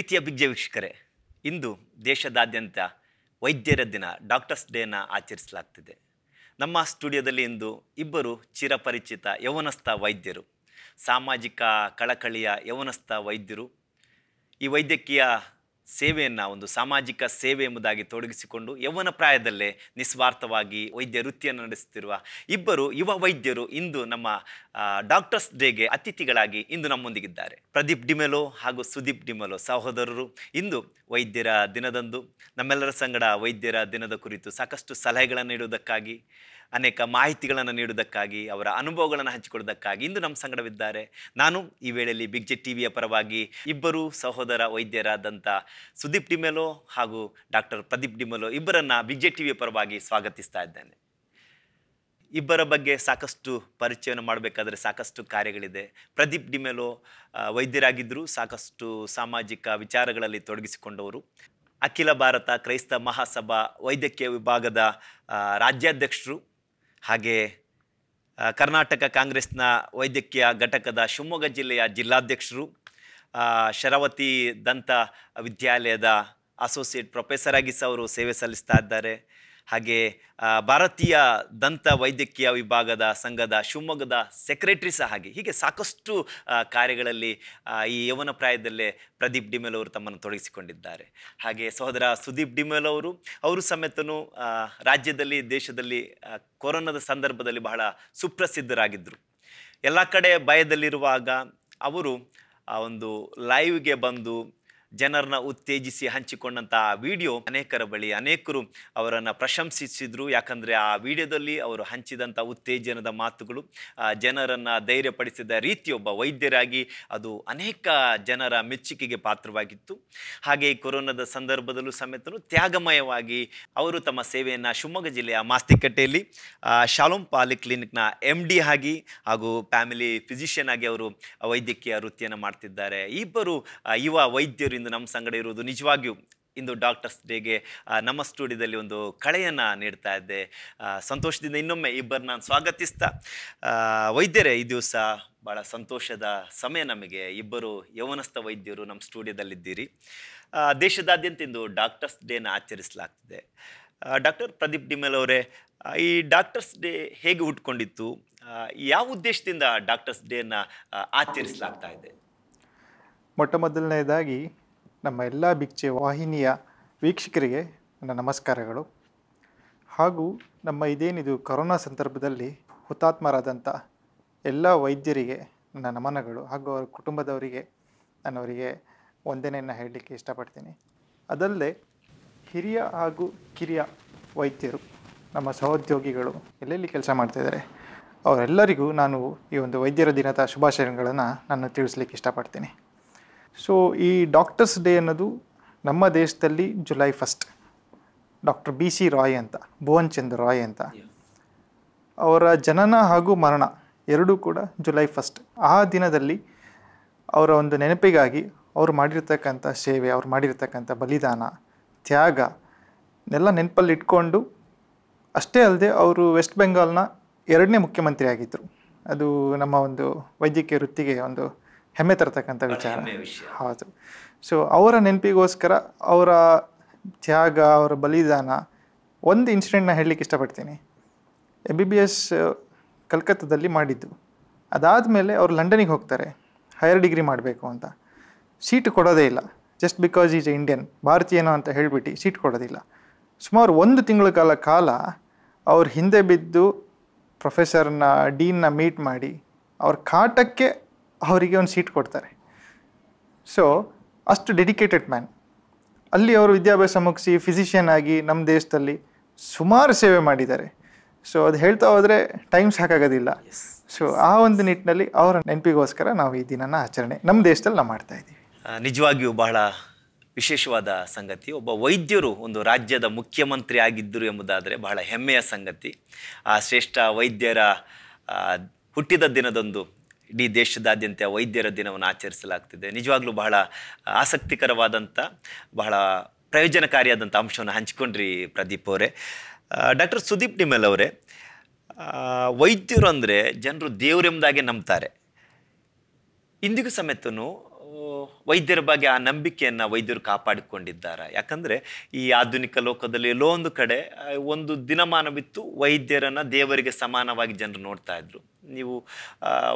ಪ್ರೀತಿಯ ಬಿಜ್ಜೆ ವೀಕ್ಷಕರೇ ಇಂದು ದೇಶದಾದ್ಯಂತ ವೈದ್ಯರ ದಿನ ಡಾಕ್ಟರ್ಸ್ ಡೇನ ಆಚರಿಸಲಾಗ್ತಿದೆ ನಮ್ಮ ಸ್ಟುಡಿಯೋದಲ್ಲಿ ಇಂದು ಇಬ್ಬರು ಚಿರಪರಿಚಿತ ಯವನಸ್ಥ ವೈದ್ಯರು ಸಾಮಾಜಿಕ ಕಳಕಳಿಯ ಯವನಸ್ಥ ವೈದ್ಯರು ಈ ವೈದ್ಯಕೀಯ ಸೇವೆಯನ್ನು ಒಂದು ಸಾಮಾಜಿಕ ಸೇವೆ ಎಂಬುದಾಗಿ ತೊಡಗಿಸಿಕೊಂಡು ಯೌವನ ಪ್ರಾಯದಲ್ಲೇ ನಿಸ್ವಾರ್ಥವಾಗಿ ವೈದ್ಯ ವೃತ್ತಿಯನ್ನು ನಡೆಸುತ್ತಿರುವ ಇಬ್ಬರು ಯುವ ವೈದ್ಯರು ಇಂದು ನಮ್ಮ ಡಾಕ್ಟರ್ಸ್ ಡೇಗೆ ಅತಿಥಿಗಳಾಗಿ ಇಂದು ನಮ್ಮೊಂದಿಗಿದ್ದಾರೆ ಪ್ರದೀಪ್ ಡಿಮೆಲೋ ಹಾಗೂ ಸುದೀಪ್ ಡಿಮೆಲೋ ಸಹೋದರರು ಇಂದು ವೈದ್ಯರ ದಿನದಂದು ನಮ್ಮೆಲ್ಲರ ಸಂಗಡ ವೈದ್ಯರ ದಿನದ ಕುರಿತು ಸಾಕಷ್ಟು ಸಲಹೆಗಳನ್ನು ನೀಡುವುದಕ್ಕಾಗಿ ಅನೇಕ ಮಾಹಿತಿಗಳನ್ನು ನೀಡುವುದಕ್ಕಾಗಿ ಅವರ ಅನುಭವಗಳನ್ನು ಹಂಚಿಕೊಡೋದಕ್ಕಾಗಿ ಇಂದು ನಮ್ಮ ಸಂಗಡವಿದ್ದಾರೆ ನಾನು ಈ ವೇಳೆಯಲ್ಲಿ ಬಿಗ್ ಜೆ ಟಿವಿಯ ಪರವಾಗಿ ಇಬ್ಬರು ಸಹೋದರ ವೈದ್ಯರಾದಂಥ ಸುದೀಪ್ ಡಿಮೆಲೋ ಹಾಗೂ ಡಾಕ್ಟರ್ ಪ್ರದೀಪ್ ಡಿಮೆಲೋ ಇಬ್ಬರನ್ನು ಬಿಗ್ ಜೆ ಟಿವಿಯ ಪರವಾಗಿ ಸ್ವಾಗತಿಸ್ತಾ ಇದ್ದೇನೆ ಇಬ್ಬರ ಬಗ್ಗೆ ಸಾಕಷ್ಟು ಪರಿಚಯವನ್ನು ಮಾಡಬೇಕಾದ್ರೆ ಸಾಕಷ್ಟು ಕಾರ್ಯಗಳಿದೆ ಪ್ರದೀಪ್ ಡಿಮೆಲೋ ವೈದ್ಯರಾಗಿದ್ದರೂ ಸಾಕಷ್ಟು ಸಾಮಾಜಿಕ ವಿಚಾರಗಳಲ್ಲಿ ತೊಡಗಿಸಿಕೊಂಡವರು ಅಖಿಲ ಭಾರತ ಕ್ರೈಸ್ತ ಮಹಾಸಭಾ ವೈದ್ಯಕೀಯ ವಿಭಾಗದ ರಾಜ್ಯಾಧ್ಯಕ್ಷರು ಹಾಗೆ ಕರ್ನಾಟಕ ಕಾಂಗ್ರೆಸ್ನ ವೈದ್ಯಕೀಯ ಘಟಕದ ಶಿವಮೊಗ್ಗ ಜಿಲ್ಲೆಯ ಜಿಲ್ಲಾಧ್ಯಕ್ಷರು ಶರಾವತಿ ದಂತ ವಿದ್ಯಾಲಯದ ಅಸೋಸಿಯೇಟ್ ಪ್ರೊಫೆಸರ್ ಆಗಿ ಸಹ ಅವರು ಸೇವೆ ಸಲ್ಲಿಸ್ತಾ ಇದ್ದಾರೆ ಹಾಗೆ ಭಾರತೀಯ ದಂತ ವೈದ್ಯಕೀಯ ವಿಭಾಗದ ಸಂಘದ ಶಿವಮೊಗ್ಗದ ಸೆಕ್ರೆಟರಿ ಸಹ ಹಾಗೆ ಹೀಗೆ ಸಾಕಷ್ಟು ಕಾರ್ಯಗಳಲ್ಲಿ ಈ ಯೌವನ ಪ್ರಾಯದಲ್ಲೇ ಪ್ರದೀಪ್ ಡಿಮೇಲ್ ಅವರು ತಮ್ಮನ್ನು ತೊಡಗಿಸಿಕೊಂಡಿದ್ದಾರೆ ಹಾಗೆ ಸಹೋದರ ಸುದೀಪ್ ಡಿಮೇಲ್ ಅವರು ಅವರು ಸಮೇತನು ರಾಜ್ಯದಲ್ಲಿ ದೇಶದಲ್ಲಿ ಕೊರೋನಾದ ಸಂದರ್ಭದಲ್ಲಿ ಬಹಳ ಸುಪ್ರಸಿದ್ಧರಾಗಿದ್ದರು ಎಲ್ಲ ಕಡೆ ಭಯದಲ್ಲಿರುವಾಗ ಅವರು ಆ ಒಂದು ಲೈವ್ಗೆ ಬಂದು ಜನರನ್ನ ಉತ್ತೇಜಿಸಿ ಹಂಚಿಕೊಂಡಂಥ ಆ ವಿಡಿಯೋ ಅನೇಕರ ಬಳಿ ಅನೇಕರು ಅವರನ್ನು ಪ್ರಶಂಸಿಸಿದ್ರು ಯಾಕಂದರೆ ಆ ವಿಡಿಯೋದಲ್ಲಿ ಅವರು ಹಂಚಿದಂಥ ಉತ್ತೇಜನದ ಮಾತುಗಳು ಜನರನ್ನು ಧೈರ್ಯಪಡಿಸಿದ ರೀತಿಯೊಬ್ಬ ವೈದ್ಯರಾಗಿ ಅದು ಅನೇಕ ಜನರ ಮೆಚ್ಚುಗೆಗೆ ಪಾತ್ರವಾಗಿತ್ತು ಹಾಗೆ ಕೊರೋನಾದ ಸಂದರ್ಭದಲ್ಲೂ ಸಮೇತ ತ್ಯಾಗಮಯವಾಗಿ ಅವರು ತಮ್ಮ ಸೇವೆಯನ್ನು ಶಿವಮೊಗ್ಗ ಜಿಲ್ಲೆಯ ಮಾಸ್ತಿಕಟ್ಟೆಯಲ್ಲಿ ಶಾಲೋಮ್ ಪಾಲಿ ಕ್ಲಿನಿಕ್ನ ಎಮ್ ಡಿ ಆಗಿ ಹಾಗೂ ಫ್ಯಾಮಿಲಿ ಫಿಸಿಷಿಯನ್ ಆಗಿ ಅವರು ವೈದ್ಯಕೀಯ ವೃತ್ತಿಯನ್ನು ಮಾಡ್ತಿದ್ದಾರೆ ಇಬ್ಬರು ಯುವ ವೈದ್ಯರು ಇಂದು ನಮ್ಮ ಸಂಗಡ ಇರುವುದು ನಿಜವಾಗಿಯೂ ಇಂದು ಡಾಕ್ಟರ್ಸ್ ಡೇಗೆ ನಮ್ಮ ಸ್ಟುಡಿಯೋದಲ್ಲಿ ಒಂದು ಕಳೆಯನ್ನು ನೀಡ್ತಾ ಇದ್ದೆ ಸಂತೋಷದಿಂದ ಇನ್ನೊಮ್ಮೆ ಇಬ್ಬರು ನಾನು ಸ್ವಾಗತಿಸ್ತಾ ವೈದ್ಯರೇ ಈ ದಿವಸ ಭಾಳ ಸಂತೋಷದ ಸಮಯ ನಮಗೆ ಇಬ್ಬರು ಯೌವನಸ್ಥ ವೈದ್ಯರು ನಮ್ಮ ಸ್ಟುಡಿಯೋದಲ್ಲಿದ್ದೀರಿ ದೇಶದಾದ್ಯಂತ ಇಂದು ಡಾಕ್ಟರ್ಸ್ ಡೇನ ಆಚರಿಸಲಾಗ್ತಿದೆ ಡಾಕ್ಟರ್ ಪ್ರದೀಪ್ ಡಿಮೆಲ್ ಅವರೇ ಈ ಡಾಕ್ಟರ್ಸ್ ಡೇ ಹೇಗೆ ಹುಟ್ಕೊಂಡಿತ್ತು ಯಾವ ಉದ್ದೇಶದಿಂದ ಡಾಕ್ಟರ್ಸ್ ಡೇನ ಆಚರಿಸಲಾಗ್ತಾ ಇದೆ ಮೊಟ್ಟ ಮೊದಲನೇದಾಗಿ ನಮ್ಮ ಎಲ್ಲ ಭಿಕ್ಷೆ ವಾಹಿನಿಯ ವೀಕ್ಷಕರಿಗೆ ನನ್ನ ನಮಸ್ಕಾರಗಳು ಹಾಗೂ ನಮ್ಮ ಇದೇನಿದು ಕೊರೋನಾ ಸಂದರ್ಭದಲ್ಲಿ ಹುತಾತ್ಮರಾದಂಥ ಎಲ್ಲ ವೈದ್ಯರಿಗೆ ನನ್ನ ನಮನಗಳು ಹಾಗೂ ಅವರ ಕುಟುಂಬದವರಿಗೆ ನಾನು ಅವರಿಗೆ ವಂದನೆಯನ್ನು ಹೇಳಲಿಕ್ಕೆ ಇಷ್ಟಪಡ್ತೀನಿ ಅದಲ್ಲದೆ ಹಿರಿಯ ಹಾಗೂ ಕಿರಿಯ ವೈದ್ಯರು ನಮ್ಮ ಸಹೋದ್ಯೋಗಿಗಳು ಎಲ್ಲೆಲ್ಲಿ ಕೆಲಸ ಮಾಡ್ತಾಯಿದ್ದಾರೆ ಅವರೆಲ್ಲರಿಗೂ ನಾನು ಈ ಒಂದು ವೈದ್ಯರ ದಿನದ ಶುಭಾಶಯಗಳನ್ನು ನಾನು ತಿಳಿಸ್ಲಿಕ್ಕೆ ಇಷ್ಟಪಡ್ತೀನಿ ಸೊ ಈ ಡಾಕ್ಟರ್ಸ್ ಡೇ ಅನ್ನೋದು ನಮ್ಮ ದೇಶದಲ್ಲಿ July first doctor B C Roy ಅಂತ ಭುವನ್ ಚಂದ್ರ ರಾಯ್ ಅಂತ ಅವರ ಜನನ ಹಾಗೂ ಮರಣ ಎರಡೂ ಕೂಡ ಜುಲೈ ಫಸ್ಟ್ ಆ ದಿನದಲ್ಲಿ ಅವರ ಒಂದು ನೆನಪಿಗಾಗಿ ಅವರು ಮಾಡಿರ್ತಕ್ಕಂಥ ಸೇವೆ ಅವ್ರು ಮಾಡಿರ್ತಕ್ಕಂಥ ಬಲಿದಾನ ತ್ಯಾಗ ಎಲ್ಲ ನೆನಪಲ್ಲಿ ಇಟ್ಕೊಂಡು ಅಷ್ಟೇ ಅಲ್ಲದೆ ಅವರು ವೆಸ್ಟ್ ಬೆಂಗಾಲ್ನ ಎರಡನೇ ಮುಖ್ಯಮಂತ್ರಿ ಆಗಿದ್ದರು ಅದು ನಮ್ಮ ಒಂದು ವೈದ್ಯಕೀಯ ವೃತ್ತಿಗೆ ಒಂದು ಹೆಮ್ಮೆ ತರ್ತಕ್ಕಂಥ ವಿಚಾರ ಹೌದು ಸೊ ಅವರ ನೆನಪಿಗೋಸ್ಕರ ಅವರ ತ್ಯಾಗ ಅವರ ಬಲಿದಾನ ಒಂದು ಇನ್ಸಿಡೆಂಟ್ನ ಹೇಳಲಿಕ್ಕೆ ಇಷ್ಟಪಡ್ತೀನಿ ಎಮ್ ಬಿ ಬಿ ಎಸ್ ಕಲ್ಕತ್ತಾದಲ್ಲಿ ಮಾಡಿದ್ದು ಅದಾದಮೇಲೆ ಅವರು ಲಂಡನಿಗೆ ಹೋಗ್ತಾರೆ ಹೈಯರ್ ಡಿಗ್ರಿ ಮಾಡಬೇಕು ಅಂತ ಸೀಟ್ ಕೊಡೋದೇ ಇಲ್ಲ just because is a Indian ಭಾರತೀಯನೋ ಅಂತ ಹೇಳಿಬಿಟ್ಟು ಸೀಟ್ ಕೊಡೋದಿಲ್ಲ ಸುಮಾರು ಒಂದು ತಿಂಗಳ ಕಾಲ ಕಾಲ ಅವ್ರು ಹಿಂದೆ ಬಿದ್ದು ಪ್ರೊಫೆಸರ್ನ ಡೀನ್ನ ಮೀಟ್ ಮಾಡಿ ಅವ್ರ ಕಾಟಕ್ಕೆ ಅವರಿಗೆ ಒಂದು ಸೀಟ್ ಕೊಡ್ತಾರೆ ಸೊ ಅಷ್ಟು ಡೆಡಿಕೇಟೆಡ್ ಮ್ಯಾನ್ ಅಲ್ಲಿ ಅವರು ವಿದ್ಯಾಭ್ಯಾಸ ಮುಗಿಸಿ ಫಿಸಿಷಿಯನ್ ಆಗಿ ನಮ್ಮ ದೇಶದಲ್ಲಿ ಸುಮಾರು ಸೇವೆ ಮಾಡಿದ್ದಾರೆ ಸೊ ಅದು ಹೇಳ್ತಾ ಹೋದರೆ ಟೈಮ್ ಸಾಕಾಗೋದಿಲ್ಲ ಸೊ ಆ ಒಂದು ನಿಟ್ಟಿನಲ್ಲಿ ಅವರ ನೆನಪಿಗೋಸ್ಕರ ನಾವು ಈ ದಿನನ ಆಚರಣೆ ನಮ್ಮ ದೇಶದಲ್ಲಿ ನಾವು ಮಾಡ್ತಾ ಇದ್ದೀವಿ ನಿಜವಾಗಿಯೂ ಬಹಳ ವಿಶೇಷವಾದ ಸಂಗತಿ ಒಬ್ಬ ವೈದ್ಯರು ಒಂದು ರಾಜ್ಯದ ಮುಖ್ಯಮಂತ್ರಿ ಆಗಿದ್ದರು ಎಂಬುದಾದರೆ ಬಹಳ ಹೆಮ್ಮೆಯ ಸಂಗತಿ ಆ ಶ್ರೇಷ್ಠ ವೈದ್ಯರ ಹುಟ್ಟಿದ ದಿನದಂದು ಇಡೀ ದೇಶದಾದ್ಯಂತ ವೈದ್ಯರ ದಿನವನ್ನು ಆಚರಿಸಲಾಗ್ತಿದೆ ನಿಜವಾಗ್ಲೂ ಬಹಳ ಆಸಕ್ತಿಕರವಾದಂಥ ಬಹಳ ಪ್ರಯೋಜನಕಾರಿಯಾದಂಥ ಅಂಶವನ್ನು ಹಂಚಿಕೊಂಡ್ರಿ ಪ್ರದೀಪ್ ಅವರೇ ಡಾಕ್ಟರ್ ಸುದೀಪ್ ನಿಮಲ್ ಅವರೇ ವೈದ್ಯರು ಅಂದರೆ ಜನರು ದೇವರೆಂಬುದಾಗೆ ನಂಬ್ತಾರೆ ಇಂದಿಗೂ ಸಮೇತನು ವೈದ್ಯರ ಬಗ್ಗೆ ಆ ನಂಬಿಕೆಯನ್ನು ವೈದ್ಯರು ಕಾಪಾಡಿಕೊಂಡಿದ್ದಾರೆ ಯಾಕಂದರೆ ಈ ಆಧುನಿಕ ಲೋಕದಲ್ಲಿ ಎಲ್ಲೋ ಒಂದು ಕಡೆ ಒಂದು ದಿನಮಾನವಿತ್ತು ವೈದ್ಯರನ್ನು ದೇವರಿಗೆ ಸಮಾನವಾಗಿ ಜನರು ನೋಡ್ತಾ ಇದ್ರು ನೀವು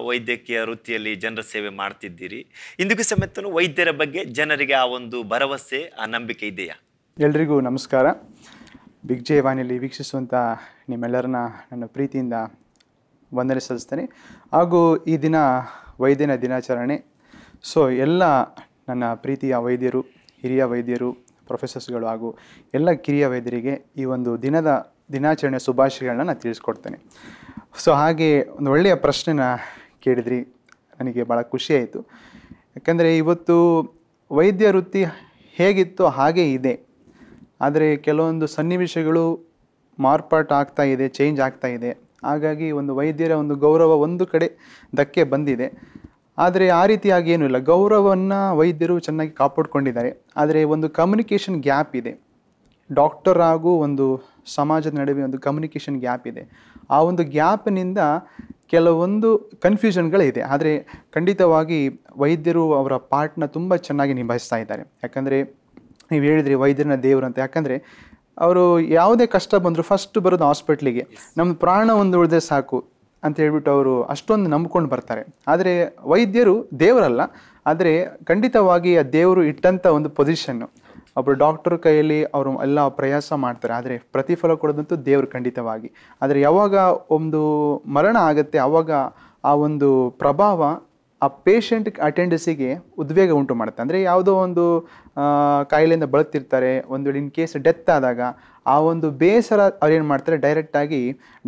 ವೈದ್ಯಕೀಯ ವೃತ್ತಿಯಲ್ಲಿ ಜನರ ಸೇವೆ ಮಾಡ್ತಿದ್ದೀರಿ ಇಂದಿಗೂ ಸಮೇತ ವೈದ್ಯರ ಬಗ್ಗೆ ಜನರಿಗೆ ಆ ಒಂದು ಭರವಸೆ ಆ ನಂಬಿಕೆ ಇದೆಯಾ ಎಲ್ರಿಗೂ ನಮಸ್ಕಾರ ಬಿಗ್ ಜೆ ವಾಣಿಯಲ್ಲಿ ವೀಕ್ಷಿಸುವಂಥ ನಿಮ್ಮೆಲ್ಲರನ್ನ ನನ್ನ ಪ್ರೀತಿಯಿಂದ ವಂದನೆ ಸಲ್ಲಿಸ್ತೇನೆ ಹಾಗೂ ಈ ದಿನ ವೈದ್ಯನ ದಿನಾಚರಣೆ ಸೊ ಎಲ್ಲ ನನ್ನ ಪ್ರೀತಿಯ ವೈದ್ಯರು ಹಿರಿಯ ವೈದ್ಯರು ಪ್ರೊಫೆಸರ್ಸ್ಗಳು ಹಾಗೂ ಎಲ್ಲ ಕಿರಿಯ ವೈದ್ಯರಿಗೆ ಈ ಒಂದು ದಿನದ ದಿನಾಚರಣೆಯ ಶುಭಾಶಯಗಳನ್ನ ನಾನು ತಿಳಿಸ್ಕೊಡ್ತೇನೆ ಸೊ ಹಾಗೆ ಒಂದು ಒಳ್ಳೆಯ ಪ್ರಶ್ನೆನ ಕೇಳಿದ್ರಿ ನನಗೆ ಭಾಳ ಖುಷಿಯಾಯಿತು ಯಾಕಂದರೆ ಇವತ್ತು ವೈದ್ಯ ವೃತ್ತಿ ಹೇಗಿತ್ತು ಹಾಗೆ ಇದೆ ಆದರೆ ಕೆಲವೊಂದು ಸನ್ನಿವೇಶಗಳು ಮಾರ್ಪಾಟಾಗ್ತಾ ಆಗ್ತಾ ಇದೆ ಚೇಂಜ್ ಆಗ್ತಾ ಇದೆ ಹಾಗಾಗಿ ಒಂದು ವೈದ್ಯರ ಒಂದು ಗೌರವ ಒಂದು ಕಡೆ ಧಕ್ಕೆ ಬಂದಿದೆ ಆದರೆ ಆ ರೀತಿಯಾಗಿ ಏನೂ ಇಲ್ಲ ಗೌರವವನ್ನು ವೈದ್ಯರು ಚೆನ್ನಾಗಿ ಕಾಪಾಡಿಕೊಂಡಿದ್ದಾರೆ ಆದರೆ ಒಂದು ಕಮ್ಯುನಿಕೇಷನ್ ಗ್ಯಾಪ್ ಇದೆ ಡಾಕ್ಟರ್ ಹಾಗೂ ಒಂದು ಸಮಾಜದ ನಡುವೆ ಒಂದು ಕಮ್ಯುನಿಕೇಷನ್ ಗ್ಯಾಪ್ ಇದೆ ಆ ಒಂದು ಗ್ಯಾಪ್ನಿಂದ ಕೆಲವೊಂದು ಕನ್ಫ್ಯೂಷನ್ಗಳಿದೆ ಆದರೆ ಖಂಡಿತವಾಗಿ ವೈದ್ಯರು ಅವರ ಪಾರ್ಟ್ನ ತುಂಬ ಚೆನ್ನಾಗಿ ನಿಭಾಯಿಸ್ತಾ ಇದ್ದಾರೆ ಯಾಕಂದರೆ ನೀವು ಹೇಳಿದ್ರಿ ವೈದ್ಯರನ್ನ ಅಂತ ಯಾಕಂದರೆ ಅವರು ಯಾವುದೇ ಕಷ್ಟ ಬಂದರೂ ಫಸ್ಟ್ ಬರೋದು ಹಾಸ್ಪಿಟ್ಲಿಗೆ ನಮ್ಮ ಪ್ರಾಣ ಒಂದು ಉಳಿದ್ರೆ ಸಾಕು ಅಂತ ಹೇಳ್ಬಿಟ್ಟು ಅವರು ಅಷ್ಟೊಂದು ನಂಬ್ಕೊಂಡು ಬರ್ತಾರೆ ಆದರೆ ವೈದ್ಯರು ದೇವರಲ್ಲ ಆದರೆ ಖಂಡಿತವಾಗಿ ಆ ದೇವರು ಇಟ್ಟಂಥ ಒಂದು ಪೊಸಿಷನ್ನು ಒಬ್ಬರು ಡಾಕ್ಟರ್ ಕೈಯಲ್ಲಿ ಅವರು ಎಲ್ಲ ಪ್ರಯಾಸ ಮಾಡ್ತಾರೆ ಆದರೆ ಪ್ರತಿಫಲ ಕೊಡೋದಂತೂ ದೇವರು ಖಂಡಿತವಾಗಿ ಆದರೆ ಯಾವಾಗ ಒಂದು ಮರಣ ಆಗುತ್ತೆ ಆವಾಗ ಆ ಒಂದು ಪ್ರಭಾವ ಆ ಪೇಷಂಟ್ ಅಟೆಂಡೆನ್ಸಿಗೆ ಉದ್ವೇಗ ಉಂಟು ಮಾಡುತ್ತೆ ಅಂದರೆ ಯಾವುದೋ ಒಂದು ಕಾಯಿಲೆಯಿಂದ ಬಳುತ್ತಿರ್ತಾರೆ ಒಂದು ಇನ್ ಕೇಸ್ ಡೆತ್ ಆದಾಗ ಆ ಒಂದು ಬೇಸರ ಏನು ಮಾಡ್ತಾರೆ ಡೈರೆಕ್ಟಾಗಿ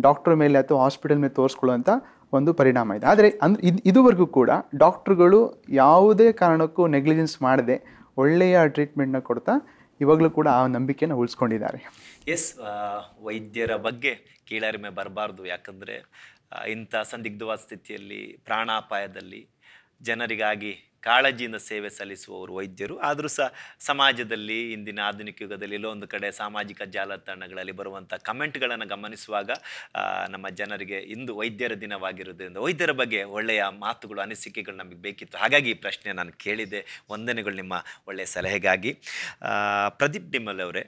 ಡಾಕ್ಟ್ರ್ ಮೇಲೆ ಅಥವಾ ಹಾಸ್ಪಿಟಲ್ ಮೇಲೆ ತೋರಿಸ್ಕೊಳ್ಳುವಂಥ ಒಂದು ಪರಿಣಾಮ ಇದೆ ಆದರೆ ಅಂದ್ರೆ ಇದು ಇದುವರೆಗೂ ಕೂಡ ಡಾಕ್ಟ್ರುಗಳು ಯಾವುದೇ ಕಾರಣಕ್ಕೂ ನೆಗ್ಲಿಜೆನ್ಸ್ ಮಾಡದೆ ಒಳ್ಳೆಯ ಟ್ರೀಟ್ಮೆಂಟ್ನ ಕೊಡ್ತಾ ಇವಾಗಲೂ ಕೂಡ ಆ ನಂಬಿಕೆಯನ್ನು ಉಳಿಸ್ಕೊಂಡಿದ್ದಾರೆ ಎಸ್ ವೈದ್ಯರ ಬಗ್ಗೆ ಕೀಳರಿಮೆ ಬರಬಾರ್ದು ಯಾಕಂದರೆ ಇಂಥ ಸಂದಿಗ್ಧವಾದ ಸ್ಥಿತಿಯಲ್ಲಿ ಪ್ರಾಣಾಪಾಯದಲ್ಲಿ ಜನರಿಗಾಗಿ ಕಾಳಜಿಯಿಂದ ಸೇವೆ ಸಲ್ಲಿಸುವವರು ವೈದ್ಯರು ಆದರೂ ಸಹ ಸಮಾಜದಲ್ಲಿ ಇಂದಿನ ಆಧುನಿಕ ಯುಗದಲ್ಲಿ ಇಲ್ಲೊಂದು ಕಡೆ ಸಾಮಾಜಿಕ ಜಾಲತಾಣಗಳಲ್ಲಿ ಬರುವಂಥ ಕಮೆಂಟ್ಗಳನ್ನು ಗಮನಿಸುವಾಗ ನಮ್ಮ ಜನರಿಗೆ ಇಂದು ವೈದ್ಯರ ದಿನವಾಗಿರುವುದರಿಂದ ವೈದ್ಯರ ಬಗ್ಗೆ ಒಳ್ಳೆಯ ಮಾತುಗಳು ಅನಿಸಿಕೆಗಳು ನಮಗೆ ಬೇಕಿತ್ತು ಹಾಗಾಗಿ ಈ ಪ್ರಶ್ನೆ ನಾನು ಕೇಳಿದೆ ವಂದನೆಗಳು ನಿಮ್ಮ ಒಳ್ಳೆಯ ಸಲಹೆಗಾಗಿ ಪ್ರದೀಪ್ ಡಿಮ್ಮಲ್ ಅವರೇ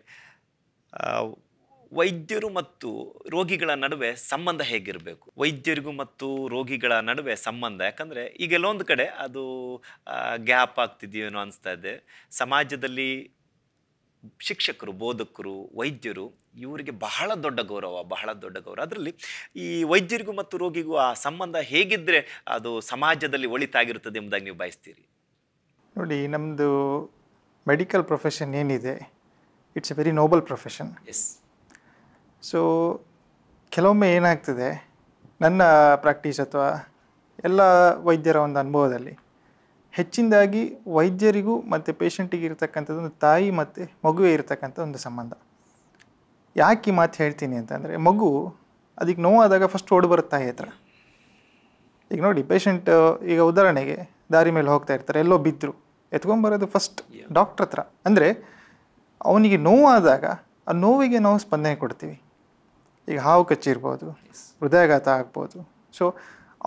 ವೈದ್ಯರು ಮತ್ತು ರೋಗಿಗಳ ನಡುವೆ ಸಂಬಂಧ ಹೇಗಿರಬೇಕು ವೈದ್ಯರಿಗೂ ಮತ್ತು ರೋಗಿಗಳ ನಡುವೆ ಸಂಬಂಧ ಯಾಕಂದರೆ ಈಗ ಎಲ್ಲೊಂದು ಕಡೆ ಅದು ಗ್ಯಾಪ್ ಆಗ್ತಿದೆಯೇನೋ ಅನಿಸ್ತಾ ಇದೆ ಸಮಾಜದಲ್ಲಿ ಶಿಕ್ಷಕರು ಬೋಧಕರು ವೈದ್ಯರು ಇವರಿಗೆ ಬಹಳ ದೊಡ್ಡ ಗೌರವ ಬಹಳ ದೊಡ್ಡ ಗೌರವ ಅದರಲ್ಲಿ ಈ ವೈದ್ಯರಿಗೂ ಮತ್ತು ರೋಗಿಗೂ ಆ ಸಂಬಂಧ ಹೇಗಿದ್ದರೆ ಅದು ಸಮಾಜದಲ್ಲಿ ಒಳಿತಾಗಿರುತ್ತದೆ ಎಂಬುದಾಗಿ ನೀವು ಬಯಸ್ತೀರಿ ನೋಡಿ ನಮ್ಮದು ಮೆಡಿಕಲ್ ಪ್ರೊಫೆಷನ್ ಏನಿದೆ it's a very noble profession yes so ಕೆಲವೊಮ್ಮೆ ಏನಾಗ್ತದೆ ನನ್ನ ಪ್ರಾಕ್ಟೀಸ್ ಅಥವಾ ಎಲ್ಲ ವೈದ್ಯರ ಒಂದು ಅನುಭವದಲ್ಲಿ ಹೆಚ್ಚಿನದಾಗಿ ವೈದ್ಯರಿಗೂ ಮತ್ತು ಪೇಷಂಟಿಗೆ ಇರತಕ್ಕಂಥದ್ದು ಒಂದು ತಾಯಿ ಮತ್ತು ಮಗುವೇ ಇರತಕ್ಕಂಥ ಒಂದು ಸಂಬಂಧ ಯಾಕೆ ಈ ಮಾತು ಹೇಳ್ತೀನಿ ಅಂತಂದರೆ ಮಗು ಅದಕ್ಕೆ ನೋವಾದಾಗ ಫಸ್ಟ್ ಓಡಿ ಬರುತ್ತೆ ತಾಯಿ ಹತ್ರ ಈಗ ನೋಡಿ ಪೇಷಂಟ್ ಈಗ ಉದಾಹರಣೆಗೆ ದಾರಿ ಮೇಲೆ ಹೋಗ್ತಾ ಇರ್ತಾರೆ ಎಲ್ಲೋ ಬಿದ್ದರು ಎತ್ಕೊಂಬರೋದು ಫಸ್ಟ್ ಡಾಕ್ಟ್ರ್ ಹತ್ರ ಅಂದರೆ ಅವನಿಗೆ ನೋವಾದಾಗ ಆ ನೋವಿಗೆ ನಾವು ಸ್ಪಂದನೆ ಕೊಡ್ತೀವಿ ಈಗ ಹಾವು ಕಚ್ಚಿರ್ಬೋದು ಹೃದಯಾಘಾತ ಆಗ್ಬೋದು ಸೊ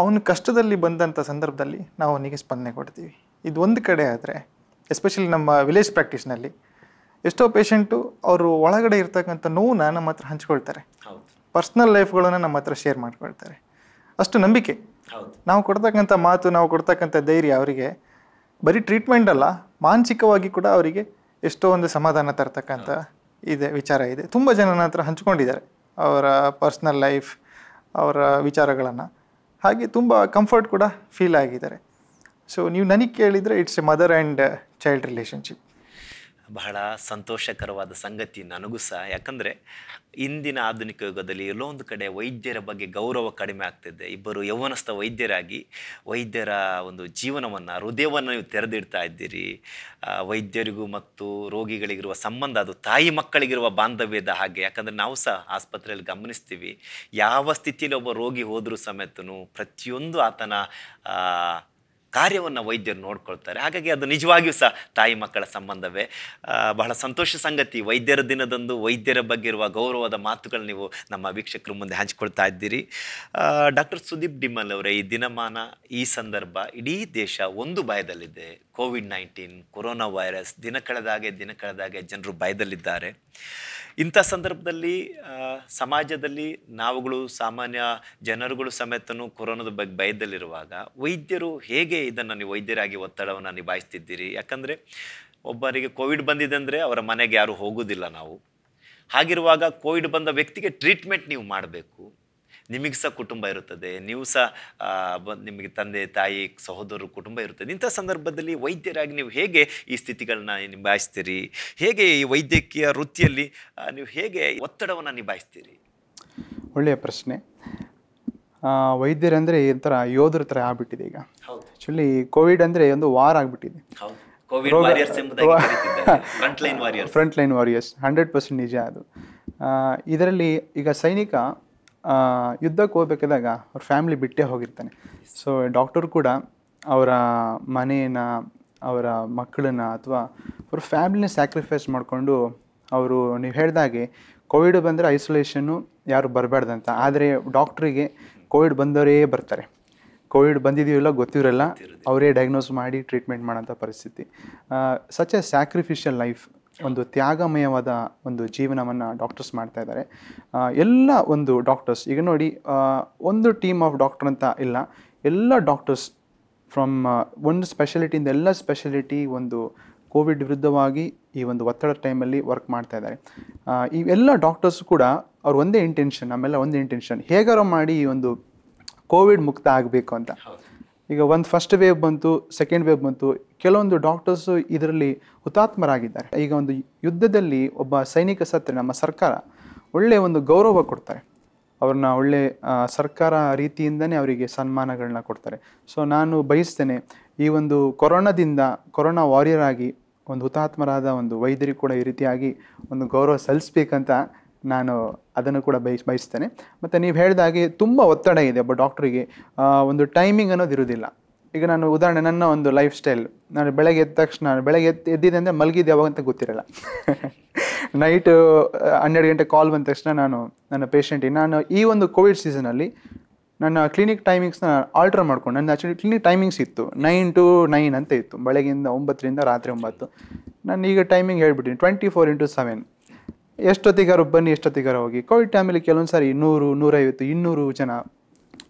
ಅವನ ಕಷ್ಟದಲ್ಲಿ ಬಂದಂಥ ಸಂದರ್ಭದಲ್ಲಿ ನಾವು ಅವನಿಗೆ ಸ್ಪಂದನೆ ಕೊಡ್ತೀವಿ ಇದು ಒಂದು ಕಡೆ ಆದರೆ ಎಸ್ಪೆಷಲಿ ನಮ್ಮ ವಿಲೇಜ್ ಪ್ರಾಕ್ಟೀಸ್ನಲ್ಲಿ ಎಷ್ಟೋ ಪೇಷಂಟು ಅವರು ಒಳಗಡೆ ಇರ್ತಕ್ಕಂಥ ನೋವನ್ನ ನಮ್ಮ ಹತ್ರ ಹಂಚ್ಕೊಳ್ತಾರೆ ಪರ್ಸ್ನಲ್ ಲೈಫ್ಗಳನ್ನು ನಮ್ಮ ಹತ್ರ ಶೇರ್ ಮಾಡ್ಕೊಳ್ತಾರೆ ಅಷ್ಟು ನಂಬಿಕೆ ನಾವು ಕೊಡ್ತಕ್ಕಂಥ ಮಾತು ನಾವು ಕೊಡ್ತಕ್ಕಂಥ ಧೈರ್ಯ ಅವರಿಗೆ ಬರೀ ಟ್ರೀಟ್ಮೆಂಟ್ ಅಲ್ಲ ಮಾನಸಿಕವಾಗಿ ಕೂಡ ಅವರಿಗೆ ಎಷ್ಟೋ ಒಂದು ಸಮಾಧಾನ ತರ್ತಕ್ಕಂಥ ಇದೆ ವಿಚಾರ ಇದೆ ತುಂಬ ಜನ ನನ್ನ ಹತ್ರ ಹಂಚ್ಕೊಂಡಿದ್ದಾರೆ ಅವರ ಪರ್ಸ್ನಲ್ ಲೈಫ್ ಅವರ ವಿಚಾರಗಳನ್ನು ಹಾಗೆ ತುಂಬ ಕಂಫರ್ಟ್ ಕೂಡ ಫೀಲ್ ಆಗಿದ್ದಾರೆ ಸೊ ನೀವು ನನಗೆ ಕೇಳಿದರೆ it's a mother and child relationship ಬಹಳ ಸಂತೋಷಕರವಾದ ಸಂಗತಿ ನನಗೂ ಸಹ ಯಾಕಂದರೆ ಇಂದಿನ ಆಧುನಿಕ ಯುಗದಲ್ಲಿ ಎಲ್ಲೋ ಒಂದು ಕಡೆ ವೈದ್ಯರ ಬಗ್ಗೆ ಗೌರವ ಕಡಿಮೆ ಆಗ್ತಿದೆ ಇಬ್ಬರು ಯೌವನಸ್ಥ ವೈದ್ಯರಾಗಿ ವೈದ್ಯರ ಒಂದು ಜೀವನವನ್ನು ಹೃದಯವನ್ನು ನೀವು ತೆರೆದಿಡ್ತಾ ಇದ್ದೀರಿ ವೈದ್ಯರಿಗೂ ಮತ್ತು ರೋಗಿಗಳಿಗಿರುವ ಸಂಬಂಧ ಅದು ತಾಯಿ ಮಕ್ಕಳಿಗಿರುವ ಬಾಂಧವ್ಯದ ಹಾಗೆ ಯಾಕಂದರೆ ನಾವು ಸಹ ಆಸ್ಪತ್ರೆಯಲ್ಲಿ ಗಮನಿಸ್ತೀವಿ ಯಾವ ಸ್ಥಿತಿಯಲ್ಲಿ ಒಬ್ಬ ರೋಗಿ ಹೋದರೂ ಸಮೇತನು ಪ್ರತಿಯೊಂದು ಆತನ ಕಾರ್ಯವನ್ನು ವೈದ್ಯರು ನೋಡ್ಕೊಳ್ತಾರೆ ಹಾಗಾಗಿ ಅದು ನಿಜವಾಗಿಯೂ ಸಹ ತಾಯಿ ಮಕ್ಕಳ ಸಂಬಂಧವೇ ಬಹಳ ಸಂತೋಷ ಸಂಗತಿ ವೈದ್ಯರ ದಿನದಂದು ವೈದ್ಯರ ಬಗ್ಗೆ ಇರುವ ಗೌರವದ ಮಾತುಗಳು ನೀವು ನಮ್ಮ ವೀಕ್ಷಕರ ಮುಂದೆ ಹಂಚಿಕೊಳ್ತಾ ಇದ್ದೀರಿ ಡಾಕ್ಟರ್ ಸುದೀಪ್ ಡಿಮಲ್ ಅವರೇ ಈ ದಿನಮಾನ ಈ ಸಂದರ್ಭ ಇಡೀ ದೇಶ ಒಂದು ಭಯದಲ್ಲಿದೆ ಕೋವಿಡ್ ನೈನ್ಟೀನ್ ಕೊರೋನಾ ವೈರಸ್ ದಿನ ಕಳೆದಾಗೆ ದಿನ ಕಳೆದಾಗೆ ಜನರು ಭಯದಲ್ಲಿದ್ದಾರೆ ಇಂಥ ಸಂದರ್ಭದಲ್ಲಿ ಸಮಾಜದಲ್ಲಿ ನಾವುಗಳು ಸಾಮಾನ್ಯ ಜನರುಗಳು ಸಮೇತನು ಕೊರೋನಾದ ಬಗ್ಗೆ ಭಯದಲ್ಲಿರುವಾಗ ವೈದ್ಯರು ಹೇಗೆ ಇದನ್ನು ನೀವು ವೈದ್ಯರಾಗಿ ಒತ್ತಡವನ್ನು ನಿಭಾಯಿಸ್ತಿದ್ದೀರಿ ಯಾಕಂದರೆ ಒಬ್ಬರಿಗೆ ಕೋವಿಡ್ ಬಂದಿದೆ ಅಂದರೆ ಅವರ ಮನೆಗೆ ಯಾರೂ ಹೋಗೋದಿಲ್ಲ ನಾವು ಹಾಗಿರುವಾಗ ಕೋವಿಡ್ ಬಂದ ವ್ಯಕ್ತಿಗೆ ಟ್ರೀಟ್ಮೆಂಟ್ ನೀವು ಮಾಡಬೇಕು ನಿಮಗೆ ಸಹ ಕುಟುಂಬ ಇರುತ್ತದೆ ನೀವು ಸಹ ನಿಮಗೆ ತಂದೆ ತಾಯಿ ಸಹೋದರರು ಕುಟುಂಬ ಇರುತ್ತದೆ ಇಂಥ ಸಂದರ್ಭದಲ್ಲಿ ವೈದ್ಯರಾಗಿ ನೀವು ಹೇಗೆ ಈ ಸ್ಥಿತಿಗಳನ್ನ ನಿಭಾಯಿಸ್ತೀರಿ ಹೇಗೆ ಈ ವೈದ್ಯಕೀಯ ವೃತ್ತಿಯಲ್ಲಿ ನೀವು ಹೇಗೆ ಒತ್ತಡವನ್ನು ನಿಭಾಯಿಸ್ತೀರಿ ಒಳ್ಳೆಯ ಪ್ರಶ್ನೆ ವೈದ್ಯರಂದರೆ ಒಂಥರ ಯೋಧರ ಥರ ಆಗ್ಬಿಟ್ಟಿದೆ ಈಗ ಆ್ಯಕ್ಚುಲಿ ಕೋವಿಡ್ ಅಂದರೆ ಒಂದು ವಾರ್ ಆಗಿಬಿಟ್ಟಿದೆ front line warriors hundred percent ನಿಜ ಅದು ಇದರಲ್ಲಿ ಈಗ ಸೈನಿಕ ಯುದ್ಧಕ್ಕೆ ಹೋಗ್ಬೇಕಾದಾಗ ಅವ್ರ ಫ್ಯಾಮ್ಲಿ ಬಿಟ್ಟೇ ಹೋಗಿರ್ತಾನೆ ಸೊ ಡಾಕ್ಟರ್ ಕೂಡ ಅವರ ಮನೆಯನ್ನ ಅವರ ಮಕ್ಕಳನ್ನ ಅಥವಾ ಅವ್ರ ಫ್ಯಾಮ್ಲಿನ ಸ್ಯಾಕ್ರಿಫೈಸ್ ಮಾಡಿಕೊಂಡು ಅವರು ನೀವು ಹೇಳಿದಾಗೆ ಕೋವಿಡ್ ಬಂದರೆ ಐಸೋಲೇಷನ್ನು ಯಾರು ಬರಬಾರ್ದಂತ ಆದರೆ ಡಾಕ್ಟ್ರಿಗೆ ಕೋವಿಡ್ ಬಂದವರೇ ಬರ್ತಾರೆ ಕೋವಿಡ್ ಬಂದಿದೆಯೋ ಗೊತ್ತಿರಲ್ಲ ಅವರೇ ಡಯಾಗ್ನೋಸ್ ಮಾಡಿ ಟ್ರೀಟ್ಮೆಂಟ್ ಮಾಡೋಂಥ ಪರಿಸ್ಥಿತಿ ಸಚ್ ಎ ಸ್ಯಾಕ್ರಿಫಿಷಿಯಲ್ ಲೈಫ್ ಒಂದು ತ್ಯಾಗಮಯವಾದ ಒಂದು ಜೀವನವನ್ನು ಡಾಕ್ಟರ್ಸ್ ಮಾಡ್ತಾ ಇದ್ದಾರೆ ಎಲ್ಲ ಒಂದು ಡಾಕ್ಟರ್ಸ್ ಈಗ ನೋಡಿ ಒಂದು ಟೀಮ್ ಆಫ್ ಡಾಕ್ಟರ್ ಅಂತ ಇಲ್ಲ ಎಲ್ಲ ಡಾಕ್ಟರ್ಸ್ ಫ್ರಮ್ ಒಂದು ಸ್ಪೆಷಾಲಿಟಿಯಿಂದ ಎಲ್ಲ ಸ್ಪೆಷಾಲಿಟಿ ಒಂದು ಕೋವಿಡ್ ವಿರುದ್ಧವಾಗಿ ಈ ಒಂದು ಒತ್ತಡ ಟೈಮಲ್ಲಿ ವರ್ಕ್ ಮಾಡ್ತಾ ಇದ್ದಾರೆ ಈ ಎಲ್ಲ ಡಾಕ್ಟರ್ಸ್ ಕೂಡ ಅವ್ರು ಒಂದೇ ಇಂಟೆನ್ಷನ್ ನಮ್ಮೆಲ್ಲ ಒಂದೇ ಇಂಟೆನ್ಷನ್ ಹೇಗಾರೋ ಮಾಡಿ ಈ ಒಂದು ಕೋವಿಡ್ ಮುಕ್ತ ಆಗಬೇಕು ಅಂತ ಈಗ ಒಂದು ಫಸ್ಟ್ ವೇವ್ ಬಂತು ಸೆಕೆಂಡ್ ವೇವ್ ಬಂತು ಕೆಲವೊಂದು ಡಾಕ್ಟರ್ಸು ಇದರಲ್ಲಿ ಹುತಾತ್ಮರಾಗಿದ್ದಾರೆ ಈಗ ಒಂದು ಯುದ್ಧದಲ್ಲಿ ಒಬ್ಬ ಸೈನಿಕ ಸತ್ತರೆ ನಮ್ಮ ಸರ್ಕಾರ ಒಳ್ಳೆಯ ಒಂದು ಗೌರವ ಕೊಡ್ತಾರೆ ಅವ್ರನ್ನ ಒಳ್ಳೆ ಸರ್ಕಾರ ರೀತಿಯಿಂದನೇ ಅವರಿಗೆ ಸನ್ಮಾನಗಳನ್ನ ಕೊಡ್ತಾರೆ ಸೊ ನಾನು ಬಯಸ್ತೇನೆ ಈ ಒಂದು ಕೊರೋನಾದಿಂದ ಕೊರೋನಾ ವಾರಿಯರ್ ಆಗಿ ಒಂದು ಹುತಾತ್ಮರಾದ ಒಂದು ವೈದ್ಯರು ಕೂಡ ಈ ರೀತಿಯಾಗಿ ಒಂದು ಗೌರವ ಸಲ್ಲಿಸ್ಬೇಕಂತ ನಾನು ಅದನ್ನು ಕೂಡ ಬಯಸ್ ಬಯಸ್ತೇನೆ ಮತ್ತು ನೀವು ಹಾಗೆ ತುಂಬ ಒತ್ತಡ ಇದೆ ಒಬ್ಬ ಡಾಕ್ಟ್ರಿಗೆ ಒಂದು ಟೈಮಿಂಗ್ ಅನ್ನೋದು ಇರೋದಿಲ್ಲ ಈಗ ನಾನು ಉದಾಹರಣೆ ನನ್ನ ಒಂದು ಲೈಫ್ ಸ್ಟೈಲ್ ನಾನು ಬೆಳಗ್ಗೆ ಎದ್ದ ತಕ್ಷಣ ಬೆಳಗ್ಗೆ ಎದ್ದು ಎದ್ದಿದೆ ಅಂದರೆ ಮಲಗಿದ್ದು ಯಾವಾಗ ಅಂತ ಗೊತ್ತಿರಲ್ಲ ನೈಟ್ ಹನ್ನೆರಡು ಗಂಟೆ ಕಾಲ್ ಬಂದ ತಕ್ಷಣ ನಾನು ನನ್ನ ಪೇಷಂಟಿಗೆ ನಾನು ಈ ಒಂದು ಕೋವಿಡ್ ಸೀಸನಲ್ಲಿ ನನ್ನ ಕ್ಲಿನಿಕ್ ಟೈಮಿಂಗ್ಸ್ನ ಆಲ್ಟರ್ ಮಾಡ್ಕೊಂಡು ನನ್ನ ಆ್ಯಕ್ಚುಲಿ ಕ್ಲಿನಿಕ್ ಟೈಮಿಂಗ್ಸ್ ಇತ್ತು ನೈನ್ ಟು ನೈನ್ ಅಂತ ಇತ್ತು ಬೆಳಗ್ಗೆಯಿಂದ ಒಂಬತ್ತರಿಂದ ರಾತ್ರಿ ಒಂಬತ್ತು ನಾನು ಈಗ ಟೈಮಿಂಗ್ ಹೇಳ್ಬಿಟ್ಟಿನಿ ಟ್ವೆಂಟಿ ಫೋರ್ ಇಂಟು ಸೆವೆನ್ ಎಷ್ಟೊತ್ತಿಗಾರು ಬನ್ನಿ ಎಷ್ಟೊತ್ತಿಗಾರು ಹೋಗಿ ಕೋವಿಡ್ ಟೈಮಲ್ಲಿ ಕೆಲವೊಂದು ಸಾರಿ ನೂರು ನೂರೈವತ್ತು ಇನ್ನೂರು ಜನ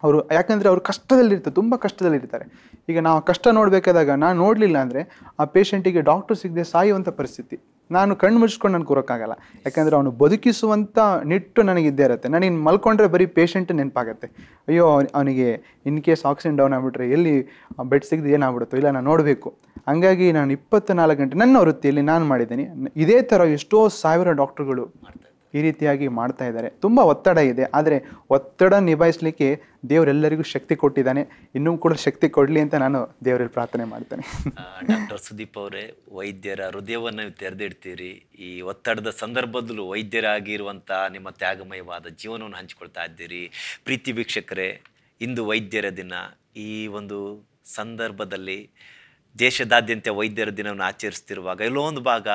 ಅವರು ಯಾಕಂದರೆ ಅವರು ಕಷ್ಟದಲ್ಲಿರ್ತಾರೆ ತುಂಬ ಕಷ್ಟದಲ್ಲಿರ್ತಾರೆ ಈಗ ನಾವು ಕಷ್ಟ ನೋಡಬೇಕಾದಾಗ ನಾನು ನೋಡಲಿಲ್ಲ ಅಂದರೆ ಆ ಪೇಷಂಟಿಗೆ ಡಾಕ್ಟ್ರು ಸಿಗದೆ ಸಾಯುವಂಥ ಪರಿಸ್ಥಿತಿ ನಾನು ಕಣ್ಣು ಮುಚ್ಚಿಕೊಂಡು ನಾನು ಕೂರೋಕ್ಕಾಗಲ್ಲ ಯಾಕಂದರೆ ಅವನು ಬದುಕಿಸುವಂಥ ನಿಟ್ಟು ನನಗಿದ್ದೇ ಇರುತ್ತೆ ನಾನು ಇನ್ನು ಮಲ್ಕೊಂಡ್ರೆ ಬರೀ ಪೇಷಂಟ್ ನೆನಪಾಗುತ್ತೆ ಅಯ್ಯೋ ಅವನಿಗೆ ಇನ್ ಕೇಸ್ ಆಕ್ಸಿಜನ್ ಡೌನ್ ಆಗಿಬಿಟ್ರೆ ಎಲ್ಲಿ ಬೆಡ್ ಸಿಗದೆ ಏನಾಗ್ಬಿಡುತ್ತೋ ಇಲ್ಲ ನಾನು ನೋಡಬೇಕು ಹಾಗಾಗಿ ನಾನು ಇಪ್ಪತ್ತು ನಾಲ್ಕು ಗಂಟೆ ನನ್ನ ವೃತ್ತಿಯಲ್ಲಿ ನಾನು ಮಾಡಿದ್ದೀನಿ ಇದೇ ಥರ ಎಷ್ಟೋ ಸಾವಿರ ಡಾಕ್ಟ್ರುಗಳು ಮಾಡ್ತಾರೆ ಈ ರೀತಿಯಾಗಿ ಮಾಡ್ತಾ ಇದ್ದಾರೆ ತುಂಬ ಒತ್ತಡ ಇದೆ ಆದರೆ ಒತ್ತಡ ನಿಭಾಯಿಸಲಿಕ್ಕೆ ದೇವರೆಲ್ಲರಿಗೂ ಶಕ್ತಿ ಕೊಟ್ಟಿದ್ದಾನೆ ಇನ್ನೂ ಕೂಡ ಶಕ್ತಿ ಕೊಡಲಿ ಅಂತ ನಾನು ದೇವರಲ್ಲಿ ಪ್ರಾರ್ಥನೆ ಮಾಡ್ತೇನೆ ಡಾಕ್ಟರ್ ಸುದೀಪ್ ಅವರೇ ವೈದ್ಯರ ಹೃದಯವನ್ನು ತೆರೆದಿಡ್ತೀರಿ ಈ ಒತ್ತಡದ ಸಂದರ್ಭದಲ್ಲೂ ವೈದ್ಯರಾಗಿರುವಂಥ ನಿಮ್ಮ ತ್ಯಾಗಮಯವಾದ ಜೀವನವನ್ನು ಹಂಚಿಕೊಳ್ತಾ ಇದ್ದೀರಿ ಪ್ರೀತಿ ವೀಕ್ಷಕರೇ ಇಂದು ವೈದ್ಯರ ದಿನ ಈ ಒಂದು ಸಂದರ್ಭದಲ್ಲಿ ದೇಶದಾದ್ಯಂತ ವೈದ್ಯರ ದಿನವನ್ನು ಆಚರಿಸ್ತಿರುವಾಗ ಎಲ್ಲೋ ಒಂದು ಭಾಗ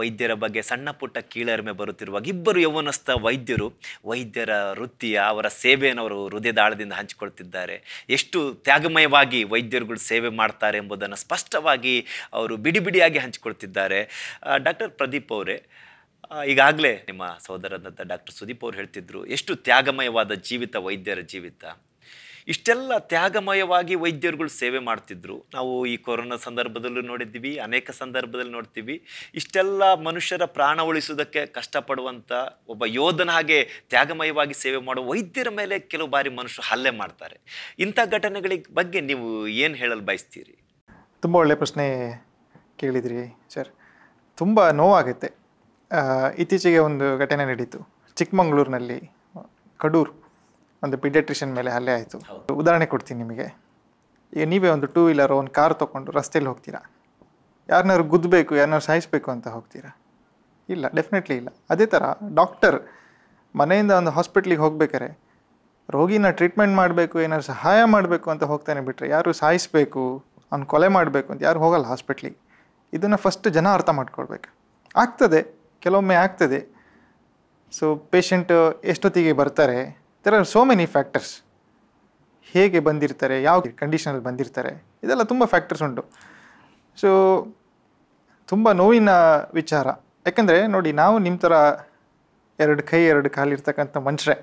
ವೈದ್ಯರ ಬಗ್ಗೆ ಸಣ್ಣ ಪುಟ್ಟ ಕೀಳರಿಮೆ ಬರುತ್ತಿರುವಾಗ ಇಬ್ಬರು ಯೌವನಸ್ಥ ವೈದ್ಯರು ವೈದ್ಯರ ವೃತ್ತಿಯ ಅವರ ಸೇವೆಯನ್ನು ಅವರು ಹೃದಯದಾಳದಿಂದ ಹಂಚಿಕೊಳ್ತಿದ್ದಾರೆ ಎಷ್ಟು ತ್ಯಾಗಮಯವಾಗಿ ವೈದ್ಯರುಗಳು ಸೇವೆ ಮಾಡ್ತಾರೆ ಎಂಬುದನ್ನು ಸ್ಪಷ್ಟವಾಗಿ ಅವರು ಬಿಡಿ ಬಿಡಿಯಾಗಿ ಹಂಚಿಕೊಳ್ತಿದ್ದಾರೆ ಡಾಕ್ಟರ್ ಪ್ರದೀಪ್ ಅವರೇ ಈಗಾಗಲೇ ನಿಮ್ಮ ಸಹೋದರನಂತ ಡಾಕ್ಟರ್ ಸುದೀಪ್ ಅವರು ಹೇಳ್ತಿದ್ರು ಎಷ್ಟು ತ್ಯಾಗಮಯವಾದ ಜೀವಿತ ವೈದ್ಯರ ಜೀವಿತ ಇಷ್ಟೆಲ್ಲ ತ್ಯಾಗಮಯವಾಗಿ ವೈದ್ಯರುಗಳು ಸೇವೆ ಮಾಡ್ತಿದ್ರು ನಾವು ಈ ಕೊರೋನಾ ಸಂದರ್ಭದಲ್ಲೂ ನೋಡಿದ್ದೀವಿ ಅನೇಕ ಸಂದರ್ಭದಲ್ಲಿ ನೋಡ್ತೀವಿ ಇಷ್ಟೆಲ್ಲ ಮನುಷ್ಯರ ಪ್ರಾಣ ಉಳಿಸೋದಕ್ಕೆ ಕಷ್ಟಪಡುವಂಥ ಒಬ್ಬ ಯೋಧನ ಹಾಗೆ ತ್ಯಾಗಮಯವಾಗಿ ಸೇವೆ ಮಾಡುವ ವೈದ್ಯರ ಮೇಲೆ ಕೆಲವು ಬಾರಿ ಮನುಷ್ಯರು ಹಲ್ಲೆ ಮಾಡ್ತಾರೆ ಇಂಥ ಘಟನೆಗಳ ಬಗ್ಗೆ ನೀವು ಏನು ಹೇಳಲು ಬಯಸ್ತೀರಿ ತುಂಬ ಒಳ್ಳೆಯ ಪ್ರಶ್ನೆ ಕೇಳಿದ್ರಿ ಸರ್ ತುಂಬ ನೋವಾಗುತ್ತೆ ಇತ್ತೀಚೆಗೆ ಒಂದು ಘಟನೆ ನಡೀತು ಚಿಕ್ಕಮಗಳೂರಿನಲ್ಲಿ ಕಡೂರು ಒಂದು ಪಿಡೆಟ್ರಿಷನ್ ಮೇಲೆ ಹಲ್ಲೆ ಆಯಿತು ಉದಾಹರಣೆ ಕೊಡ್ತೀನಿ ನಿಮಗೆ ಈಗ ನೀವೇ ಒಂದು ಟೂ ವೀಲರ್ ಒಂದು ಕಾರ್ ತೊಗೊಂಡು ರಸ್ತೆಯಲ್ಲಿ ಹೋಗ್ತೀರಾ ಯಾರನ್ನಾರು ಗುದ್ದಬೇಕು ಯಾರನ್ನಾದ್ರು ಸಾಯಿಸಬೇಕು ಅಂತ ಹೋಗ್ತೀರಾ ಇಲ್ಲ ಡೆಫಿನೆಟ್ಲಿ ಇಲ್ಲ ಅದೇ ಥರ ಡಾಕ್ಟರ್ ಮನೆಯಿಂದ ಒಂದು ಹಾಸ್ಪಿಟ್ಲಿಗೆ ಹೋಗ್ಬೇಕಾರೆ ರೋಗಿನ ಟ್ರೀಟ್ಮೆಂಟ್ ಮಾಡಬೇಕು ಏನಾದ್ರು ಸಹಾಯ ಮಾಡಬೇಕು ಅಂತ ಹೋಗ್ತಾನೆ ಬಿಟ್ಟರೆ ಯಾರು ಸಾಯಿಸಬೇಕು ಅವ್ನು ಕೊಲೆ ಮಾಡಬೇಕು ಅಂತ ಯಾರು ಹೋಗಲ್ಲ ಹಾಸ್ಪಿಟ್ಲಿಗೆ ಇದನ್ನು ಫಸ್ಟ್ ಜನ ಅರ್ಥ ಮಾಡ್ಕೊಳ್ಬೇಕು ಆಗ್ತದೆ ಕೆಲವೊಮ್ಮೆ ಆಗ್ತದೆ ಸೊ ಪೇಷಂಟ್ ಎಷ್ಟೊತ್ತಿಗೆ ಬರ್ತಾರೆ there are so many factors ಹೇಗೆ ಬಂದಿರ್ತಾರೆ ಯಾವ ಕಂಡೀಷನಲ್ಲಿ ಬಂದಿರ್ತಾರೆ ಇದೆಲ್ಲ ತುಂಬ ಫ್ಯಾಕ್ಟರ್ಸ್ ಉಂಟು ಸೊ ತುಂಬ ನೋವಿನ ವಿಚಾರ ಯಾಕೆಂದರೆ ನೋಡಿ ನಾವು ನಿಮ್ಮ ಥರ ಎರಡು ಕೈ ಎರಡು ಕಾಲಿರ್ತಕ್ಕಂಥ ಮನುಷ್ಯರೇ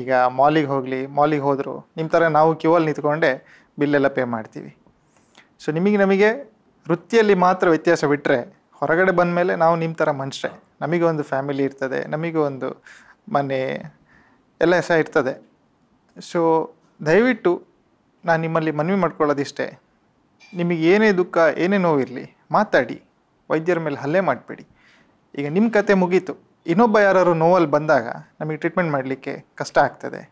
ಈಗ ಮಾಲಿಗೆ ಹೋಗಲಿ ಮಾಲಿಗೆ ಹೋದರು ನಿಮ್ಮ ಥರ ನಾವು ಕ್ಯೂವಲ್ಲಿ ನಿಂತ್ಕೊಂಡೆ ಬಿಲ್ಲೆಲ್ಲ ಪೇ ಮಾಡ್ತೀವಿ ಸೊ ನಿಮಗೆ ನಮಗೆ ವೃತ್ತಿಯಲ್ಲಿ ಮಾತ್ರ ವ್ಯತ್ಯಾಸ ಬಿಟ್ಟರೆ ಹೊರಗಡೆ ಬಂದ ಮೇಲೆ ನಾವು ನಿಮ್ಮ ಥರ ಮನುಷ್ಯರೇ ನಮಗೆ ಒಂದು ಫ್ಯಾಮಿಲಿ ಇರ್ತದೆ ನಮಗೂ ಒಂದು ಮನೆ ಎಲ್ಲ ಸಹ ಇರ್ತದೆ ಸೊ ದಯವಿಟ್ಟು ನಾನು ನಿಮ್ಮಲ್ಲಿ ಮನವಿ ಮಾಡ್ಕೊಳ್ಳೋದಿಷ್ಟೇ ನಿಮಗೆ ಏನೇ ದುಃಖ ಏನೇ ನೋವಿರಲಿ ಮಾತಾಡಿ ವೈದ್ಯರ ಮೇಲೆ ಹಲ್ಲೆ ಮಾಡಬೇಡಿ ಈಗ ನಿಮ್ಮ ಕತೆ ಮುಗೀತು ಇನ್ನೊಬ್ಬ ಯಾರು ನೋವಲ್ಲಿ ಬಂದಾಗ ನಮಗೆ ಟ್ರೀಟ್ಮೆಂಟ್ ಮಾಡಲಿಕ್ಕೆ ಕಷ್ಟ ಆಗ್ತದೆ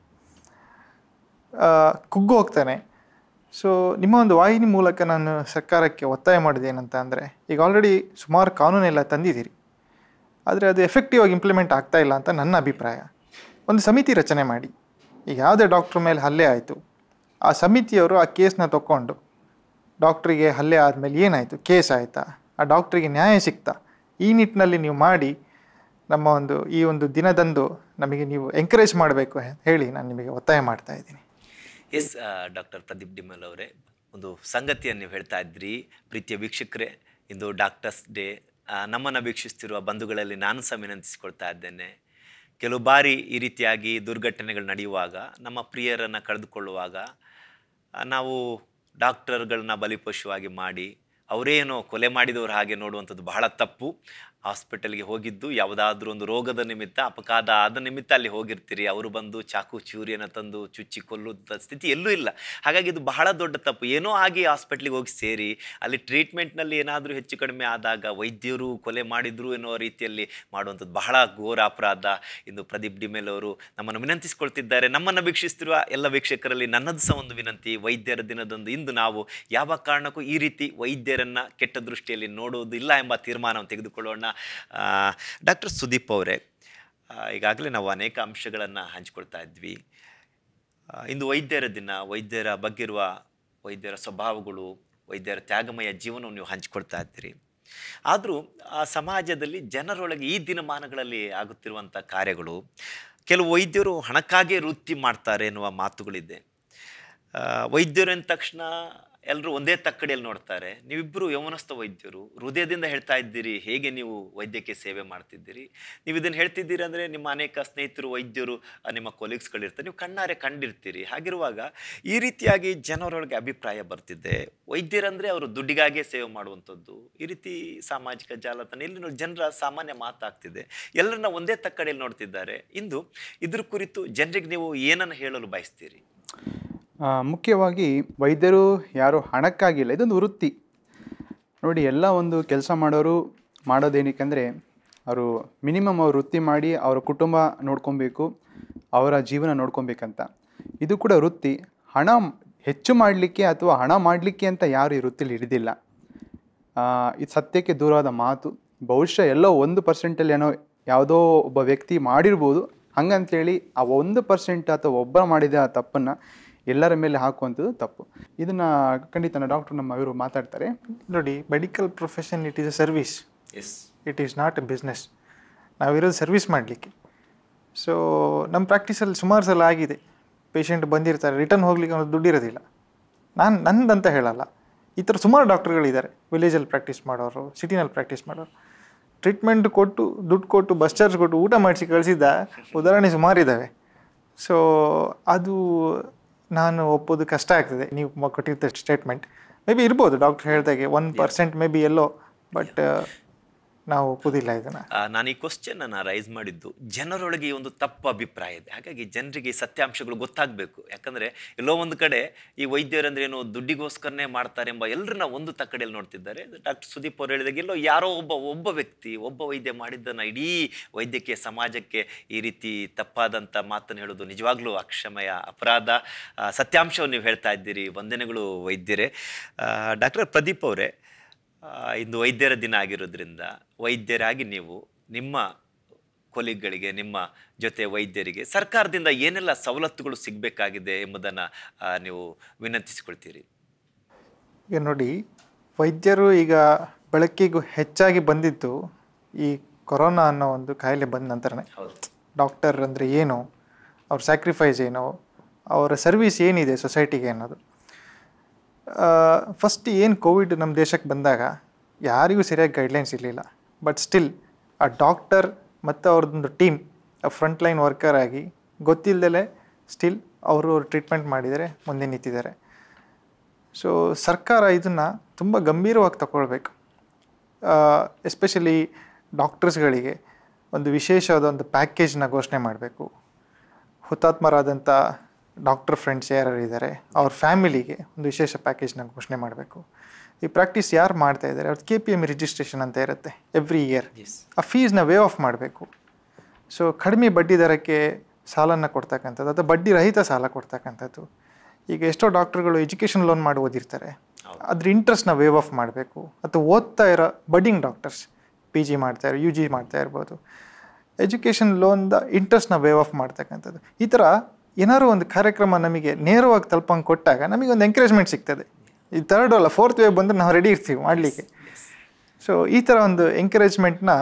ಕುಗ್ಗು ಹೋಗ್ತಾನೆ ಸೊ ನಿಮ್ಮ ಒಂದು ವಾಹಿನಿ ಮೂಲಕ ನಾನು ಸರ್ಕಾರಕ್ಕೆ ಒತ್ತಾಯ ಏನಂತ ಅಂದರೆ ಈಗ ಆಲ್ರೆಡಿ ಸುಮಾರು ಕಾನೂನೆಲ್ಲ ತಂದಿದ್ದೀರಿ ಆದರೆ ಅದು ಎಫೆಕ್ಟಿವ್ ಆಗಿ ಇಂಪ್ಲಿಮೆಂಟ್ ಆಗ್ತಾ ಇಲ್ಲ ಅಂತ ನನ್ನ ಅಭಿಪ್ರಾಯ ಒಂದು ಸಮಿತಿ ರಚನೆ ಮಾಡಿ ಈಗ ಯಾವುದೇ ಡಾಕ್ಟ್ರ್ ಮೇಲೆ ಹಲ್ಲೆ ಆಯಿತು ಆ ಸಮಿತಿಯವರು ಆ ಕೇಸನ್ನ ತಗೊಂಡು ಡಾಕ್ಟ್ರಿಗೆ ಹಲ್ಲೆ ಆದಮೇಲೆ ಏನಾಯಿತು ಕೇಸ್ ಆಯಿತಾ ಆ ಡಾಕ್ಟ್ರಿಗೆ ನ್ಯಾಯ ಸಿಗ್ತಾ ಈ ನಿಟ್ಟಿನಲ್ಲಿ ನೀವು ಮಾಡಿ ನಮ್ಮ ಒಂದು ಈ ಒಂದು ದಿನದಂದು ನಮಗೆ ನೀವು ಎಂಕರೇಜ್ ಮಾಡಬೇಕು ಹೇಳಿ ನಾನು ನಿಮಗೆ ಒತ್ತಾಯ ಮಾಡ್ತಾ ಇದ್ದೀನಿ ಎಸ್ ಡಾಕ್ಟರ್ ಪ್ರದೀಪ್ ಡಿಮಲ್ ಅವರೇ ಒಂದು ಸಂಗತಿಯನ್ನು ನೀವು ಹೇಳ್ತಾ ಇದ್ರಿ ಪ್ರೀತಿಯ ವೀಕ್ಷಕರೇ ಇಂದು ಡಾಕ್ಟರ್ಸ್ ಡೇ ನಮ್ಮನ್ನು ವೀಕ್ಷಿಸ್ತಿರುವ ಬಂಧುಗಳಲ್ಲಿ ನಾನು ಸಹ ವಿನಂತಿಸಿಕೊಳ್ತಾ ಇದ್ದೇನೆ ಕೆಲವು ಬಾರಿ ಈ ರೀತಿಯಾಗಿ ದುರ್ಘಟನೆಗಳು ನಡೆಯುವಾಗ ನಮ್ಮ ಪ್ರಿಯರನ್ನು ಕಳೆದುಕೊಳ್ಳುವಾಗ ನಾವು ಡಾಕ್ಟರ್ಗಳನ್ನ ಬಲಿಪಶುವಾಗಿ ಮಾಡಿ ಅವರೇನೋ ಕೊಲೆ ಮಾಡಿದವರು ಹಾಗೆ ನೋಡುವಂಥದ್ದು ಬಹಳ ತಪ್ಪು ಹಾಸ್ಪಿಟಲ್ಗೆ ಹೋಗಿದ್ದು ಯಾವುದಾದ್ರೂ ಒಂದು ರೋಗದ ನಿಮಿತ್ತ ಅಪಘಾತ ಆದ ನಿಮಿತ್ತ ಅಲ್ಲಿ ಹೋಗಿರ್ತೀರಿ ಅವರು ಬಂದು ಚಾಕು ಚೂರಿಯನ್ನು ತಂದು ಚುಚ್ಚಿ ಕೊಲ್ಲುವಂಥ ಸ್ಥಿತಿ ಎಲ್ಲೂ ಇಲ್ಲ ಹಾಗಾಗಿ ಇದು ಬಹಳ ದೊಡ್ಡ ತಪ್ಪು ಏನೋ ಆಗಿ ಹಾಸ್ಪಿಟ್ಲಿಗೆ ಹೋಗಿ ಸೇರಿ ಅಲ್ಲಿ ಟ್ರೀಟ್ಮೆಂಟ್ನಲ್ಲಿ ಏನಾದರೂ ಹೆಚ್ಚು ಕಡಿಮೆ ಆದಾಗ ವೈದ್ಯರು ಕೊಲೆ ಮಾಡಿದ್ರು ಎನ್ನುವ ರೀತಿಯಲ್ಲಿ ಮಾಡುವಂಥದ್ದು ಬಹಳ ಘೋರ ಅಪರಾಧ ಇಂದು ಪ್ರದೀಪ್ ಡಿಮೇಲ್ ಅವರು ನಮ್ಮನ್ನು ವಿನಂತಿಸಿಕೊಳ್ತಿದ್ದಾರೆ ನಮ್ಮನ್ನು ವೀಕ್ಷಿಸ್ತಿರುವ ಎಲ್ಲ ವೀಕ್ಷಕರಲ್ಲಿ ನನ್ನದು ಸಹ ಒಂದು ವಿನಂತಿ ವೈದ್ಯರ ದಿನದಂದು ಇಂದು ನಾವು ಯಾವ ಕಾರಣಕ್ಕೂ ಈ ರೀತಿ ವೈದ್ಯರನ್ನು ಕೆಟ್ಟ ದೃಷ್ಟಿಯಲ್ಲಿ ನೋಡುವುದಿಲ್ಲ ಎಂಬ ತೀರ್ಮಾನವನ್ನು ತೆಗೆದುಕೊಳ್ಳೋಣ ಡಾಕ್ಟರ್ ಸುದೀಪ್ ಅವರೇ ಈಗಾಗಲೇ ನಾವು ಅನೇಕ ಅಂಶಗಳನ್ನು ಹಂಚಿಕೊಳ್ತಾ ಇದ್ವಿ ಇಂದು ವೈದ್ಯರ ದಿನ ವೈದ್ಯರ ಇರುವ ವೈದ್ಯರ ಸ್ವಭಾವಗಳು ವೈದ್ಯರ ತ್ಯಾಗಮಯ ಜೀವನವನ್ನು ನೀವು ಹಂಚಿಕೊಳ್ತಾ ಇದ್ದೀರಿ ಆದರೂ ಆ ಸಮಾಜದಲ್ಲಿ ಜನರೊಳಗೆ ಈ ದಿನಮಾನಗಳಲ್ಲಿ ಆಗುತ್ತಿರುವಂಥ ಕಾರ್ಯಗಳು ಕೆಲವು ವೈದ್ಯರು ಹಣಕ್ಕಾಗೇ ವೃತ್ತಿ ಮಾಡ್ತಾರೆ ಎನ್ನುವ ಮಾತುಗಳಿದೆ ವೈದ್ಯರು ಅಂದ ತಕ್ಷಣ ಎಲ್ಲರೂ ಒಂದೇ ತಕ್ಕಡಿಯಲ್ಲಿ ನೋಡ್ತಾರೆ ನೀವಿಬ್ಬರು ಯೌವನಸ್ಥ ವೈದ್ಯರು ಹೃದಯದಿಂದ ಹೇಳ್ತಾ ಇದ್ದೀರಿ ಹೇಗೆ ನೀವು ವೈದ್ಯಕೀಯ ಸೇವೆ ಮಾಡ್ತಿದ್ದೀರಿ ನೀವು ಇದನ್ನು ಹೇಳ್ತಿದ್ದೀರಿ ಅಂದರೆ ನಿಮ್ಮ ಅನೇಕ ಸ್ನೇಹಿತರು ವೈದ್ಯರು ನಿಮ್ಮ ಕೊಲೀಗ್ಸ್ಗಳಿರ್ತಾರೆ ನೀವು ಕಣ್ಣಾರೆ ಕಂಡಿರ್ತೀರಿ ಹಾಗಿರುವಾಗ ಈ ರೀತಿಯಾಗಿ ಜನರೊಳಗೆ ಅಭಿಪ್ರಾಯ ಬರ್ತಿದೆ ವೈದ್ಯರಂದರೆ ಅವರು ದುಡ್ಡಿಗಾಗಿಯೇ ಸೇವೆ ಮಾಡುವಂಥದ್ದು ಈ ರೀತಿ ಸಾಮಾಜಿಕ ಜಾಲತಾಣ ಇಲ್ಲಿ ಜನರ ಸಾಮಾನ್ಯ ಮಾತಾಗ್ತಿದೆ ಎಲ್ಲರನ್ನ ಒಂದೇ ತಕ್ಕಡಿಯಲ್ಲಿ ನೋಡ್ತಿದ್ದಾರೆ ಇಂದು ಇದ್ರ ಕುರಿತು ಜನರಿಗೆ ನೀವು ಏನನ್ನು ಹೇಳಲು ಬಯಸ್ತೀರಿ ಮುಖ್ಯವಾಗಿ ವೈದ್ಯರು ಯಾರು ಹಣಕ್ಕಾಗಿಲ್ಲ ಇದೊಂದು ವೃತ್ತಿ ನೋಡಿ ಎಲ್ಲ ಒಂದು ಕೆಲಸ ಮಾಡೋರು ಮಾಡೋದೇನಕ್ಕೆಂದರೆ ಅವರು ಮಿನಿಮಮ್ ಅವ್ರು ವೃತ್ತಿ ಮಾಡಿ ಅವರ ಕುಟುಂಬ ನೋಡ್ಕೊಬೇಕು ಅವರ ಜೀವನ ನೋಡ್ಕೊಬೇಕಂತ ಇದು ಕೂಡ ವೃತ್ತಿ ಹಣ ಹೆಚ್ಚು ಮಾಡಲಿಕ್ಕೆ ಅಥವಾ ಹಣ ಮಾಡಲಿಕ್ಕೆ ಅಂತ ಯಾರು ಈ ವೃತ್ತಿಲಿ ಹಿಡಿದಿಲ್ಲ ಇದು ಸತ್ಯಕ್ಕೆ ದೂರವಾದ ಮಾತು ಬಹುಶಃ ಎಲ್ಲೋ ಒಂದು ಪರ್ಸೆಂಟಲ್ಲಿ ಏನೋ ಯಾವುದೋ ಒಬ್ಬ ವ್ಯಕ್ತಿ ಮಾಡಿರ್ಬೋದು ಹಂಗಂತೇಳಿ ಆ ಒಂದು ಪರ್ಸೆಂಟ್ ಅಥವಾ ಒಬ್ಬರು ಮಾಡಿದ ತಪ್ಪನ್ನು ಎಲ್ಲರ ಮೇಲೆ ಹಾಕುವಂಥದ್ದು ತಪ್ಪು ಇದನ್ನು ಖಂಡಿತ ಡಾಕ್ಟರ್ ನಮ್ಮ ಇವರು ಮಾತಾಡ್ತಾರೆ ನೋಡಿ medical profession it is a service yes it is not a business ನಾವಿರೋದು ಸರ್ವಿಸ್ ಮಾಡಲಿಕ್ಕೆ ಸೊ ನಮ್ಮ ಪ್ರಾಕ್ಟೀಸಲ್ಲಿ ಸುಮಾರು ಸಲ ಆಗಿದೆ ಪೇಷಂಟ್ ಬಂದಿರ್ತಾರೆ ರಿಟರ್ನ್ ಹೋಗ್ಲಿಕ್ಕೆ ಅನ್ನೋದು ದುಡ್ಡಿರೋದಿಲ್ಲ ನಾನು ನಂದಂತ ಹೇಳಲ್ಲ ಈ ಥರ ಸುಮಾರು ಡಾಕ್ಟರ್ಗಳಿದ್ದಾರೆ ವಿಲೇಜಲ್ಲಿ ಪ್ರಾಕ್ಟೀಸ್ ಮಾಡೋರು ಸಿಟಿನಲ್ಲಿ ಪ್ರಾಕ್ಟೀಸ್ ಮಾಡೋರು ಟ್ರೀಟ್ಮೆಂಟ್ ಕೊಟ್ಟು ದುಡ್ಡು ಕೊಟ್ಟು ಬಸ್ ಚಾರ್ಜ್ ಕೊಟ್ಟು ಊಟ ಮಾಡಿಸಿ ಕಳಿಸಿದ್ದ ಉದಾಹರಣೆ ಸುಮಾರಿದ್ದಾವೆ ಸೊ ಅದು ನಾನು ಒಪ್ಪೋದು ಕಷ್ಟ ಆಗ್ತದೆ ನೀವು ಕೊಟ್ಟಿದ್ದ ಸ್ಟೇಟ್ಮೆಂಟ್ ಮೇ ಬಿ ಇರ್ಬೋದು ಡಾಕ್ಟರ್ ಹೇಳಿದಾಗೆ ಒನ್ ಪರ್ಸೆಂಟ್ ಮೇ ಬಿ ಎಲ್ಲೋ ಬಟ್ ನಾವು ಒಪ್ಪುದಿಲ್ಲ ಇದನ್ನ ನಾನು ಈ ಕ್ವಶನ್ ಅನ್ನ ರೈಸ್ ಮಾಡಿದ್ದು ಜನರೊಳಗೆ ಈ ಒಂದು ತಪ್ಪು ಅಭಿಪ್ರಾಯ ಇದೆ ಹಾಗಾಗಿ ಜನರಿಗೆ ಸತ್ಯಾಂಶಗಳು ಗೊತ್ತಾಗಬೇಕು ಯಾಕಂದ್ರೆ ಎಲ್ಲೋ ಒಂದು ಕಡೆ ಈ ವೈದ್ಯರಂದ್ರೆ ಏನು ದುಡ್ಡಿಗೋಸ್ಕರನೇ ಮಾಡ್ತಾರೆ ಎಂಬ ಎಲ್ಲರನ್ನ ಒಂದು ತಕ್ಕಡೆಯಲ್ಲಿ ನೋಡ್ತಿದ್ದಾರೆ ಡಾಕ್ಟರ್ ಸುದೀಪ್ ಅವರು ಹೇಳಿದಾಗ ಎಲ್ಲೋ ಯಾರೋ ಒಬ್ಬ ಒಬ್ಬ ವ್ಯಕ್ತಿ ಒಬ್ಬ ವೈದ್ಯ ಮಾಡಿದ್ದನ್ನು ಇಡೀ ವೈದ್ಯಕೀಯ ಸಮಾಜಕ್ಕೆ ಈ ರೀತಿ ತಪ್ಪಾದಂಥ ಮಾತನ್ನು ಹೇಳೋದು ನಿಜವಾಗ್ಲೂ ಅಕ್ಷಮಯ ಅಪರಾಧ ಸತ್ಯಾಂಶವನ್ನು ನೀವು ಹೇಳ್ತಾ ಇದ್ದೀರಿ ವಂದನೆಗಳು ವೈದ್ಯರೇ ಡಾಕ್ಟರ್ ಪ್ರದೀಪ್ ಅವರೇ ಇಂದು ವೈದ್ಯರ ದಿನ ಆಗಿರೋದ್ರಿಂದ ವೈದ್ಯರಾಗಿ ನೀವು ನಿಮ್ಮ ಕೊಲೀಗ್ಗಳಿಗೆ ನಿಮ್ಮ ಜೊತೆ ವೈದ್ಯರಿಗೆ ಸರ್ಕಾರದಿಂದ ಏನೆಲ್ಲ ಸವಲತ್ತುಗಳು ಸಿಗಬೇಕಾಗಿದೆ ಎಂಬುದನ್ನು ನೀವು ವಿನಂತಿಸಿಕೊಳ್ತೀರಿ ಈಗ ನೋಡಿ ವೈದ್ಯರು ಈಗ ಬೆಳಕಿಗೂ ಹೆಚ್ಚಾಗಿ ಬಂದಿದ್ದು ಈ ಕೊರೋನಾ ಅನ್ನೋ ಒಂದು ಕಾಯಿಲೆ ಬಂದ ನಂತರನೇ ಡಾಕ್ಟರ್ ಅಂದರೆ ಏನು ಅವ್ರ ಸ್ಯಾಕ್ರಿಫೈಸ್ ಏನು ಅವರ ಸರ್ವಿಸ್ ಏನಿದೆ ಸೊಸೈಟಿಗೆ ಅನ್ನೋದು ಫಸ್ಟ್ ಏನು ಕೋವಿಡ್ ನಮ್ಮ ದೇಶಕ್ಕೆ ಬಂದಾಗ ಯಾರಿಗೂ ಸರಿಯಾಗಿ ಗೈಡ್ಲೈನ್ಸ್ ಇರಲಿಲ್ಲ ಬಟ್ ಸ್ಟಿಲ್ ಆ ಡಾಕ್ಟರ್ ಮತ್ತು ಅವ್ರದ್ದೊಂದು ಟೀಮ್ ಆ ಫ್ರಂಟ್ ಲೈನ್ ವರ್ಕರ್ ಆಗಿ ಗೊತ್ತಿಲ್ಲದಲೇ ಸ್ಟಿಲ್ ಅವರು ಟ್ರೀಟ್ಮೆಂಟ್ ಮಾಡಿದರೆ ಮುಂದೆ ನಿಂತಿದ್ದಾರೆ ಸೊ ಸರ್ಕಾರ ಇದನ್ನು ತುಂಬ ಗಂಭೀರವಾಗಿ ತಗೊಳ್ಬೇಕು ಎಸ್ಪೆಷಲಿ ಡಾಕ್ಟರ್ಸ್ಗಳಿಗೆ ಒಂದು ವಿಶೇಷವಾದ ಒಂದು ಪ್ಯಾಕೇಜ್ನ ಘೋಷಣೆ ಮಾಡಬೇಕು ಹುತಾತ್ಮರಾದಂಥ ಡಾಕ್ಟರ್ ಫ್ರೆಂಡ್ಸ್ ಯಾರ್ಯಾರು ಇದ್ದಾರೆ ಅವ್ರ ಫ್ಯಾಮಿಲಿಗೆ ಒಂದು ವಿಶೇಷ ಪ್ಯಾಕೇಜ್ನ ಘೋಷಣೆ ಮಾಡಬೇಕು ಈ ಪ್ರಾಕ್ಟೀಸ್ ಯಾರು ಮಾಡ್ತಾ ಇದ್ದಾರೆ ಅವ್ರದ್ದು K P M registration e ಅಂತ ಇರುತ್ತೆ ಎವ್ರಿ ಇಯರ್ ಆ ಫೀಸ್ನ ವೇ ಆಫ್ ಮಾಡಬೇಕು ಸೊ ಕಡಿಮೆ ಬಡ್ಡಿ ದರಕ್ಕೆ ಸಾಲನ್ನು ಕೊಡ್ತಕ್ಕಂಥದ್ದು ಅಥವಾ ಬಡ್ಡಿ ರಹಿತ ಸಾಲ ಕೊಡ್ತಕ್ಕಂಥದ್ದು ಈಗ ಎಷ್ಟೋ ಡಾಕ್ಟರ್ಗಳು ಎಜುಕೇಷನ್ ಲೋನ್ ಮಾಡಿ ಓದಿರ್ತಾರೆ ಅದ್ರ ಇಂಟ್ರೆಸ್ಟ್ನ ವೇವ್ ಆಫ್ ಮಾಡಬೇಕು ಅಥವಾ ಓದ್ತಾ ಇರೋ ಬಡ್ಡಿಂಗ್ ಡಾಕ್ಟರ್ಸ್ ಪಿ ಜಿ ಮಾಡ್ತಾ ಇರೋ ಯು ಜಿ ಮಾಡ್ತಾ ಇರ್ಬೋದು ಎಜುಕೇಷನ್ ಲೋನ್ದ ಇಂಟ್ರೆಸ್ಟ್ನ ವೇವ್ ಆಫ್ ಮಾಡ್ತಕ್ಕಂಥದ್ದು ಈ ಥರ ಏನಾದರೂ ಒಂದು ಕಾರ್ಯಕ್ರಮ ನಮಗೆ ನೇರವಾಗಿ ತಲುಪಂಗೆ ಕೊಟ್ಟಾಗ ನಮಗೆ ಒಂದು ಎಂಕರೇಜ್ಮೆಂಟ್ ಸಿಗ್ತದೆ ಈ ತರ್ಡ್ ಅಲ್ಲ ಫೋರ್ತ್ ವೇವ್ ಬಂದರೆ ನಾವು ರೆಡಿ ಇರ್ತೀವಿ ಮಾಡಲಿಕ್ಕೆ ಸೊ ಈ ಥರ ಒಂದು ಎಂಕರೇಜ್ಮೆಂಟ್ನ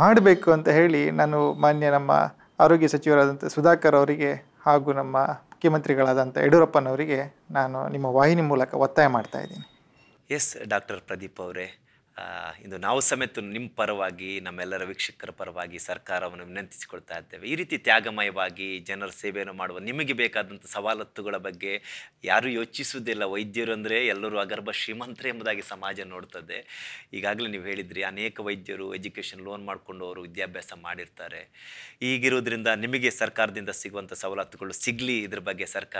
ಮಾಡಬೇಕು ಅಂತ ಹೇಳಿ ನಾನು ಮಾನ್ಯ ನಮ್ಮ ಆರೋಗ್ಯ ಸಚಿವರಾದಂಥ ಸುಧಾಕರ್ ಅವರಿಗೆ ಹಾಗೂ ನಮ್ಮ ಮುಖ್ಯಮಂತ್ರಿಗಳಾದಂಥ ಯಡಿಯೂರಪ್ಪನವರಿಗೆ ನಾನು ನಿಮ್ಮ ವಾಹಿನಿ ಮೂಲಕ ಒತ್ತಾಯ ಮಾಡ್ತಾ ಇದ್ದೀನಿ ಎಸ್ ಡಾಕ್ಟರ್ ಪ್ರದೀಪ್ ಅವರೇ ಇಂದು ನಾವು ಸಮೇತ ನಿಮ್ಮ ಪರವಾಗಿ ನಮ್ಮೆಲ್ಲರ ವೀಕ್ಷಕರ ಪರವಾಗಿ ಸರ್ಕಾರವನ್ನು ವಿನಂತಿಸಿಕೊಳ್ತಾ ಇದ್ದೇವೆ ಈ ರೀತಿ ತ್ಯಾಗಮಯವಾಗಿ ಜನರ ಸೇವೆಯನ್ನು ಮಾಡುವ ನಿಮಗೆ ಬೇಕಾದಂಥ ಸವಾಲತ್ತುಗಳ ಬಗ್ಗೆ ಯಾರೂ ಯೋಚಿಸುವುದಿಲ್ಲ ವೈದ್ಯರು ಅಂದರೆ ಎಲ್ಲರೂ ಅಗರ್ಭ ಶ್ರೀಮಂತರೇ ಎಂಬುದಾಗಿ ಸಮಾಜ ನೋಡ್ತದೆ ಈಗಾಗಲೇ ನೀವು ಹೇಳಿದ್ರಿ ಅನೇಕ ವೈದ್ಯರು ಎಜುಕೇಷನ್ ಲೋನ್ ಮಾಡಿಕೊಂಡು ಅವರು ವಿದ್ಯಾಭ್ಯಾಸ ಮಾಡಿರ್ತಾರೆ ಈಗಿರೋದ್ರಿಂದ ನಿಮಗೆ ಸರ್ಕಾರದಿಂದ ಸಿಗುವಂಥ ಸವಲತ್ತುಗಳು ಸಿಗಲಿ ಇದ್ರ ಬಗ್ಗೆ ಸರ್ಕಾರ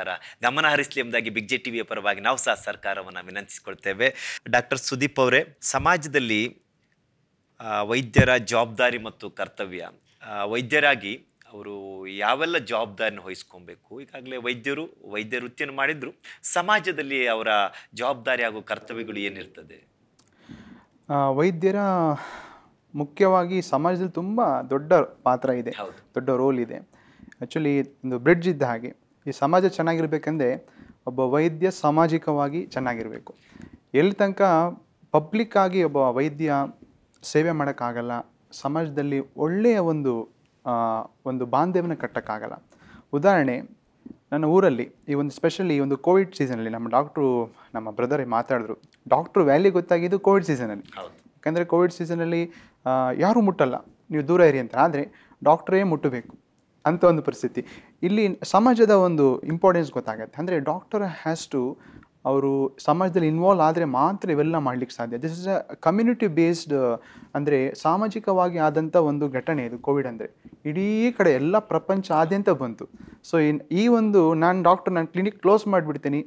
ಗಮನ ಹರಿಸಲಿ ಎಂಬುದಾಗಿ ಬಿಗ್ ಜೆ ಟಿವಿಯ ಪರವಾಗಿ ನಾವು ಸಹ ಸರ್ಕಾರವನ್ನು ವಿನಂತಿಸಿಕೊಳ್ತೇವೆ ಡಾಕ್ಟರ್ ಸುದೀಪ್ ಅವರೇ ಸಮಾಜ ಸಮಾಜದಲ್ಲಿ ವೈದ್ಯರ ಜವಾಬ್ದಾರಿ ಮತ್ತು ಕರ್ತವ್ಯ ವೈದ್ಯರಾಗಿ ಅವರು ಯಾವೆಲ್ಲ ಜವಾಬ್ದಾರಿನ ವಹಿಸ್ಕೊಬೇಕು ಈಗಾಗಲೇ ವೈದ್ಯರು ವೈದ್ಯ ವೃತ್ತಿಯನ್ನು ಮಾಡಿದ್ರು ಸಮಾಜದಲ್ಲಿ ಅವರ ಜವಾಬ್ದಾರಿ ಹಾಗೂ ಕರ್ತವ್ಯಗಳು ಏನಿರ್ತದೆ ವೈದ್ಯರ ಮುಖ್ಯವಾಗಿ ಸಮಾಜದಲ್ಲಿ ತುಂಬ ದೊಡ್ಡ ಪಾತ್ರ ಇದೆ ದೊಡ್ಡ ರೋಲ್ ಇದೆ ಆ್ಯಕ್ಚುಲಿ ಒಂದು ಬ್ರಿಡ್ಜ್ ಇದ್ದ ಹಾಗೆ ಈ ಸಮಾಜ ಚೆನ್ನಾಗಿರ್ಬೇಕಂದ್ರೆ ಒಬ್ಬ ವೈದ್ಯ ಸಾಮಾಜಿಕವಾಗಿ ಚೆನ್ನಾಗಿರಬೇಕು ಎಲ್ಲಿ ತನಕ ಪಬ್ಲಿಕ್ ಆಗಿ ಒಬ್ಬ ವೈದ್ಯ ಸೇವೆ ಮಾಡೋಕ್ಕಾಗಲ್ಲ ಸಮಾಜದಲ್ಲಿ ಒಳ್ಳೆಯ ಒಂದು ಒಂದು ಬಾಂಧವ್ಯನ ಕಟ್ಟೋಕ್ಕಾಗಲ್ಲ ಉದಾಹರಣೆ ನನ್ನ ಊರಲ್ಲಿ ಈ ಒಂದು ಸ್ಪೆಷಲಿ ಈ ಒಂದು ಕೋವಿಡ್ ಸೀಸನಲ್ಲಿ ನಮ್ಮ ಡಾಕ್ಟ್ರು ನಮ್ಮ ಬ್ರದರೇ ಮಾತಾಡಿದ್ರು ಡಾಕ್ಟ್ರು ವ್ಯಾಲಿ ಗೊತ್ತಾಗಿದ್ದು ಕೋವಿಡ್ ಸೀಸನಲ್ಲಿ ಯಾಕಂದರೆ ಕೋವಿಡ್ ಸೀಸನಲ್ಲಿ ಯಾರೂ ಮುಟ್ಟಲ್ಲ ನೀವು ದೂರ ಇರಿ ಅಂತ ಆದರೆ ಡಾಕ್ಟ್ರೇ ಮುಟ್ಟಬೇಕು ಅಂತ ಒಂದು ಪರಿಸ್ಥಿತಿ ಇಲ್ಲಿ ಸಮಾಜದ ಒಂದು ಇಂಪಾರ್ಟೆನ್ಸ್ ಗೊತ್ತಾಗುತ್ತೆ ಅಂದರೆ ಡಾಕ್ಟರ್ ಹ್ಯಾಸ್ ಟು ಅವರು ಸಮಾಜದಲ್ಲಿ ಇನ್ವಾಲ್ವ್ ಆದರೆ ಮಾತ್ರ ಇವೆಲ್ಲ ಮಾಡಲಿಕ್ಕೆ ಸಾಧ್ಯ this is a community based ಅಂದರೆ ಸಾಮಾಜಿಕವಾಗಿ ಆದಂಥ ಒಂದು ಘಟನೆ ಇದು ಕೋವಿಡ್ ಅಂದರೆ ಇಡೀ ಕಡೆ ಎಲ್ಲ ಪ್ರಪಂಚ ಆದ್ಯಂತ ಬಂತು ಸೊ ಈ ಒಂದು ನಾನು ಡಾಕ್ಟರ್ ನಾನು ಕ್ಲಿನಿಕ್ ಕ್ಲೋಸ್ ಮಾಡಿಬಿಡ್ತೀನಿ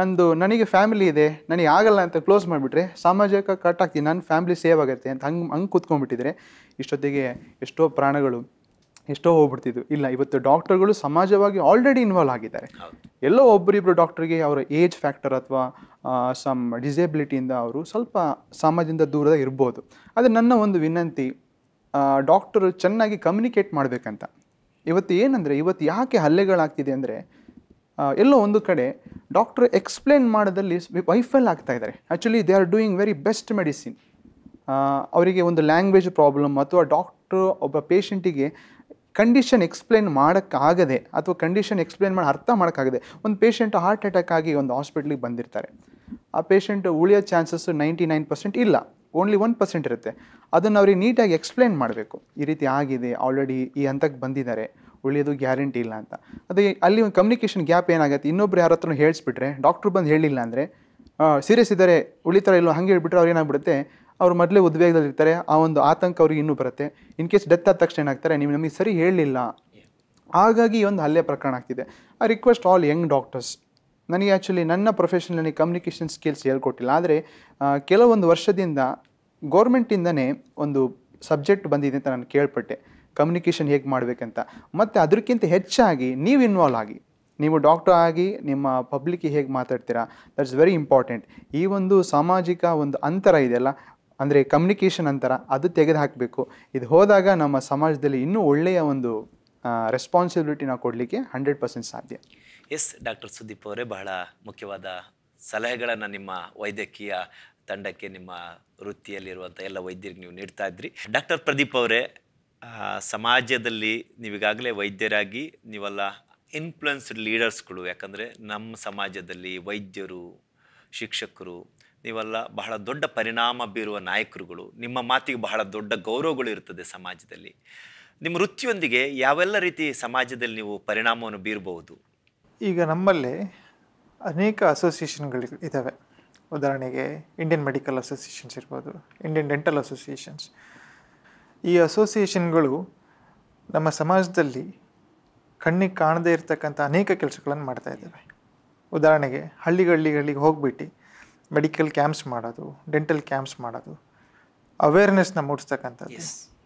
ನಂದು ನನಗೆ ಫ್ಯಾಮಿಲಿ ಇದೆ ನನಗೆ ಆಗಲ್ಲ ಅಂತ ಕ್ಲೋಸ್ ಮಾಡಿಬಿಟ್ರೆ ಸಮಾಜಕ್ಕೆ ಕಟ್ ಆಗ್ತೀನಿ ನನ್ನ ಫ್ಯಾಮಿಲಿ ಸೇವ್ ಆಗುತ್ತೆ ಅಂತ ಹಂಗೆ ಹಂಗೆ ಕೂತ್ಕೊಂಡ್ಬಿಟ್ಟಿದ್ರೆ ಇಷ್ಟೊತ್ತಿಗೆ ಎಷ್ಟೋ ಪ್ರಾಣಗಳು ಎಷ್ಟೋ ಹೋಗ್ಬಿಡ್ತಿದ್ವು ಇಲ್ಲ ಇವತ್ತು ಡಾಕ್ಟರ್ಗಳು ಸಮಾಜವಾಗಿ ಆಲ್ರೆಡಿ ಇನ್ವಾಲ್ವ್ ಆಗಿದ್ದಾರೆ ಎಲ್ಲೋ ಒಬ್ಬರಿಬ್ಬರು ಡಾಕ್ಟರ್ಗೆ ಅವರ ಏಜ್ ಫ್ಯಾಕ್ಟರ್ ಅಥವಾ ಸಮ್ ಡಿಸೇಬಿಲಿಟಿಯಿಂದ ಅವರು ಸ್ವಲ್ಪ ಸಮಾಜದಿಂದ ದೂರದ ಇರ್ಬೋದು ಆದರೆ ನನ್ನ ಒಂದು ವಿನಂತಿ ಡಾಕ್ಟರು ಚೆನ್ನಾಗಿ ಕಮ್ಯುನಿಕೇಟ್ ಮಾಡಬೇಕಂತ ಇವತ್ತು ಏನಂದರೆ ಇವತ್ತು ಯಾಕೆ ಹಲ್ಲೆಗಳಾಗ್ತಿದೆ ಅಂದರೆ ಎಲ್ಲೋ ಒಂದು ಕಡೆ ಡಾಕ್ಟರ್ ಎಕ್ಸ್ಪ್ಲೇನ್ ಮಾಡೋದಲ್ಲಿ ವೈಫಲ್ ಆಗ್ತಾ ಇದ್ದಾರೆ actually they are doing very best medicine ಅವರಿಗೆ ಒಂದು ಲ್ಯಾಂಗ್ವೇಜ್ ಪ್ರಾಬ್ಲಮ್ ಅಥವಾ ಡಾಕ್ಟ್ರು ಒಬ್ಬ ಪೇಷಂಟಿಗೆ ಕಂಡೀಷನ್ ಎಕ್ಸ್ಪ್ಲೇನ್ ಮಾಡೋಕ್ಕಾಗದೆ ಅಥವಾ ಕಂಡೀಷನ್ ಎಕ್ಸ್ಪ್ಲೇನ್ ಮಾಡಿ ಅರ್ಥ ಮಾಡೋಕ್ಕಾಗದೆ ಒಂದು ಪೇಷಂಟ್ ಹಾರ್ಟ್ ಅಟ್ಯಾಕ್ ಆಗಿ ಒಂದು ಹಾಸ್ಪಿಟ್ಲಿಗೆ ಬಂದಿರ್ತಾರೆ ಆ ಪೇಷಂಟ್ ಉಳಿಯೋ ಚಾನ್ಸಸ್ಸು ನೈಂಟಿ ನೈನ್ ಪರ್ಸೆಂಟ್ ಇಲ್ಲ ಓನ್ಲಿ ಒನ್ ಪರ್ಸೆಂಟ್ ಇರುತ್ತೆ ಅದನ್ನು ಅವ್ರಿಗೆ ನೀಟಾಗಿ ಎಕ್ಸ್ಪ್ಲೇನ್ ಮಾಡಬೇಕು ಈ ರೀತಿ ಆಗಿದೆ ಆಲ್ರೆಡಿ ಈ ಹಂತಕ್ಕೆ ಬಂದಿದ್ದಾರೆ ಉಳಿಯೋದು ಗ್ಯಾರಂಟಿ ಇಲ್ಲ ಅಂತ ಅದೇ ಅಲ್ಲಿ ಒಂದು ಕಮ್ಯುನಿಕೇಷನ್ ಗ್ಯಾಪ್ ಏನಾಗುತ್ತೆ ಇನ್ನೊಬ್ರು ಯಾರ ಹತ್ರನೂ ಹೇಳಿಸ್ಬಿಟ್ರೆ ಡಾಕ್ಟ್ರು ಬಂದು ಹೇಳಿಲ್ಲ ಅಂದರೆ ಸೀರಿಯಸ್ ಇದ್ದಾರೆ ಉಳಿತಾರೆ ಇಲ್ಲೋ ಹಂಗೆ ಹೇಳ್ಬಿಟ್ರೆ ಅವ್ರು ಏನಾಗ್ಬಿಡುತ್ತೆ ಅವ್ರು ಮೊದಲೇ ಉದ್ವೇಗದಲ್ಲಿರ್ತಾರೆ ಆ ಒಂದು ಆತಂಕ ಅವ್ರಿಗೆ ಇನ್ನೂ ಬರುತ್ತೆ ಇನ್ ಕೇಸ್ ಡೆತ್ ಆದ ತಕ್ಷಣ ಏನಾಗ್ತಾರೆ ನೀವು ನಮಗೆ ಸರಿ ಹೇಳಲಿಲ್ಲ ಹಾಗಾಗಿ ಒಂದು ಹಲ್ಲೆ ಪ್ರಕರಣ ಆಗ್ತಿದೆ I request all young doctors ನನಗೆ ಆ್ಯಕ್ಚುಲಿ ನನ್ನ ಪ್ರೊಫೆಷನಲ್ಲಿ ಕಮ್ಯುನಿಕೇಷನ್ ಸ್ಕಿಲ್ಸ್ ಹೇಳ್ಕೊಟ್ಟಿಲ್ಲ ಆದರೆ ಕೆಲವೊಂದು ವರ್ಷದಿಂದ ಗೌರ್ಮೆಂಟಿಂದನೇ ಒಂದು ಸಬ್ಜೆಕ್ಟ್ ಬಂದಿದೆ ಅಂತ ನಾನು ಕೇಳ್ಪಟ್ಟೆ ಕಮ್ಯುನಿಕೇಷನ್ ಹೇಗೆ ಮಾಡಬೇಕಂತ ಮತ್ತು ಅದಕ್ಕಿಂತ ಹೆಚ್ಚಾಗಿ ನೀವು ಇನ್ವಾಲ್ವ್ ಆಗಿ ನೀವು ಡಾಕ್ಟರ್ ಆಗಿ ನಿಮ್ಮ ಪಬ್ಲಿಕ್ಗೆ ಹೇಗೆ ಮಾತಾಡ್ತೀರಾ ದಟ್ಸ್ ವೆರಿ ಇಂಪಾರ್ಟೆಂಟ್ ಈ ಒಂದು ಸಾಮಾಜಿಕ ಒಂದು ಅಂತರ ಇದೆಯಲ್ಲ ಅಂದರೆ ಕಮ್ಯುನಿಕೇಷನ್ ಅಂತಾರ ಅದು ತೆಗೆದುಹಾಕಬೇಕು ಇದು ಹೋದಾಗ ನಮ್ಮ ಸಮಾಜದಲ್ಲಿ ಇನ್ನೂ ಒಳ್ಳೆಯ ಒಂದು ರೆಸ್ಪಾನ್ಸಿಬಿಲಿಟಿ ನಾವು ಕೊಡಲಿಕ್ಕೆ ಹಂಡ್ರೆಡ್ ಪರ್ಸೆಂಟ್ ಸಾಧ್ಯ ಎಸ್ ಡಾಕ್ಟರ್ ಸುದೀಪ್ ಅವರೇ ಬಹಳ ಮುಖ್ಯವಾದ ಸಲಹೆಗಳನ್ನು ನಿಮ್ಮ ವೈದ್ಯಕೀಯ ತಂಡಕ್ಕೆ ನಿಮ್ಮ ವೃತ್ತಿಯಲ್ಲಿರುವಂಥ ಎಲ್ಲ ವೈದ್ಯರಿಗೆ ನೀವು ನೀಡ್ತಾ ಇದ್ರಿ ಡಾಕ್ಟರ್ ಪ್ರದೀಪ್ ಅವರೇ ಸಮಾಜದಲ್ಲಿ ನೀವೀಗಾಗಲೇ ವೈದ್ಯರಾಗಿ ನೀವೆಲ್ಲ ಇನ್ಫ್ಲುಯೆನ್ಸ್ಡ್ ಲೀಡರ್ಸ್ಗಳು ಯಾಕಂದರೆ ನಮ್ಮ ಸಮಾಜದಲ್ಲಿ ವೈದ್ಯರು ಶಿಕ್ಷಕರು ನೀವೆಲ್ಲ ಬಹಳ ದೊಡ್ಡ ಪರಿಣಾಮ ಬೀರುವ ನಾಯಕರುಗಳು ನಿಮ್ಮ ಮಾತಿಗೆ ಬಹಳ ದೊಡ್ಡ ಗೌರವಗಳು ಇರ್ತದೆ ಸಮಾಜದಲ್ಲಿ ನಿಮ್ಮ ವೃತ್ತಿಯೊಂದಿಗೆ ಯಾವೆಲ್ಲ ರೀತಿ ಸಮಾಜದಲ್ಲಿ ನೀವು ಪರಿಣಾಮವನ್ನು ಬೀರಬಹುದು ಈಗ ನಮ್ಮಲ್ಲಿ ಅನೇಕ ಅಸೋಸಿಯೇಷನ್ಗಳು ಇದ್ದಾವೆ ಉದಾಹರಣೆಗೆ ಇಂಡಿಯನ್ ಮೆಡಿಕಲ್ ಅಸೋಸಿಯೇಷನ್ಸ್ ಇರ್ಬೋದು ಇಂಡಿಯನ್ ಡೆಂಟಲ್ ಅಸೋಸಿಯೇಷನ್ಸ್ ಈ ಅಸೋಸಿಯೇಷನ್ಗಳು ನಮ್ಮ ಸಮಾಜದಲ್ಲಿ ಕಣ್ಣಿಗೆ ಕಾಣದೇ ಇರತಕ್ಕಂಥ ಅನೇಕ ಕೆಲಸಗಳನ್ನು ಮಾಡ್ತಾ ಇದ್ದಾವೆ ಉದಾಹರಣೆಗೆ ಹಳ್ಳಿಗಳಿಗೆ ಹೋಗ್ಬಿಟ್ಟು ಮೆಡಿಕಲ್ ಕ್ಯಾಂಪ್ಸ್ ಮಾಡೋದು ಡೆಂಟಲ್ ಕ್ಯಾಂಪ್ಸ್ ಮಾಡೋದು ಅವೇರ್ನೆಸ್ನ ಮೂಡಿಸ್ತಕ್ಕಂಥದ್ದು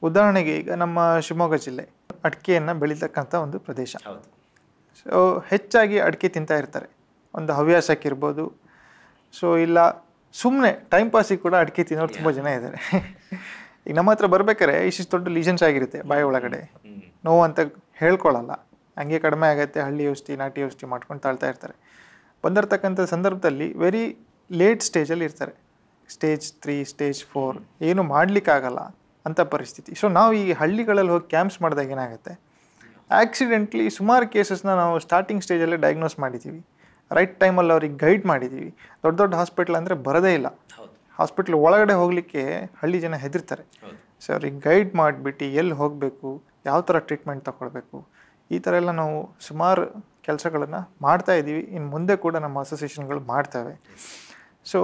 ಉದಾಹರಣೆಗೆ ಈಗ ನಮ್ಮ ಶಿವಮೊಗ್ಗ ಜಿಲ್ಲೆ ಅಡಿಕೆಯನ್ನು ಬೆಳೀತಕ್ಕಂಥ ಒಂದು ಪ್ರದೇಶ ಸೊ ಹೆಚ್ಚಾಗಿ ಅಡಿಕೆ ತಿಂತಾ ಇರ್ತಾರೆ ಒಂದು ಹವ್ಯಾಸಕ್ಕಿರ್ಬೋದು ಸೊ ಇಲ್ಲ ಸುಮ್ಮನೆ ಟೈಮ್ ಪಾಸಿಗೆ ಕೂಡ ಅಡಿಕೆ ತಿನ್ನೋರು ತುಂಬ ಜನ ಇದ್ದಾರೆ ಈಗ ನಮ್ಮ ಹತ್ರ ಬರ್ಬೇಕಾದ್ರೆ ಇಷ್ಟಿಷ್ಟು ದೊಡ್ಡ ಲೀಜನ್ಸ್ ಆಗಿರುತ್ತೆ ಬಾಯಿ ಒಳಗಡೆ ನೋವು ಅಂತ ಹೇಳ್ಕೊಳ್ಳಲ್ಲ ಹಂಗೆ ಕಡಿಮೆ ಆಗುತ್ತೆ ಹಳ್ಳಿ ಔಷಧಿ ನಾಟಿ ಔಷಧಿ ಮಾಡ್ಕೊಂಡು ತಾಳ್ತಾ ಇರ್ತಾರೆ ಬಂದಿರತಕ್ಕಂಥ ಸಂದರ್ಭದಲ್ಲಿ ವೆರಿ ಲೇಟ್ ಸ್ಟೇಜಲ್ಲಿ ಇರ್ತಾರೆ ಸ್ಟೇಜ್ ತ್ರೀ ಸ್ಟೇಜ್ ಫೋರ್ ಏನು ಮಾಡಲಿಕ್ಕಾಗಲ್ಲ ಅಂತ ಪರಿಸ್ಥಿತಿ ಸೊ ನಾವು ಈ ಹಳ್ಳಿಗಳಲ್ಲಿ ಹೋಗಿ ಕ್ಯಾಂಪ್ಸ್ ಮಾಡಿದಾಗ ಏನಾಗುತ್ತೆ ಆಕ್ಸಿಡೆಂಟ್ಲಿ ಸುಮಾರು ಕೇಸಸ್ನ ನಾವು ಸ್ಟಾರ್ಟಿಂಗ್ ಸ್ಟೇಜಲ್ಲೇ ಡಯಾಗ್ನೋಸ್ ಮಾಡಿದ್ದೀವಿ ರೈಟ್ ಟೈಮಲ್ಲಿ ಅವ್ರಿಗೆ ಗೈಡ್ ಮಾಡಿದ್ದೀವಿ ದೊಡ್ಡ ದೊಡ್ಡ ಹಾಸ್ಪಿಟ್ಲ್ ಅಂದರೆ ಬರೋದೇ ಇಲ್ಲ ಹಾಸ್ಪಿಟ್ಲ್ ಒಳಗಡೆ ಹೋಗಲಿಕ್ಕೆ ಹಳ್ಳಿ ಜನ ಹೆದರ್ತಾರೆ ಸೊ ಅವ್ರಿಗೆ ಗೈಡ್ ಮಾಡಿಬಿಟ್ಟು ಎಲ್ಲಿ ಹೋಗಬೇಕು ಯಾವ ಥರ ಟ್ರೀಟ್ಮೆಂಟ್ ತಗೊಳ್ಬೇಕು ಈ ಥರ ಎಲ್ಲ ನಾವು ಸುಮಾರು ಕೆಲಸಗಳನ್ನು ಮಾಡ್ತಾ ಇದ್ದೀವಿ ಇನ್ನು ಮುಂದೆ ಕೂಡ ನಮ್ಮ ಅಸೋಸಿಯೇಷನ್ಗಳು ಮಾಡ್ತವೆ ಸೊ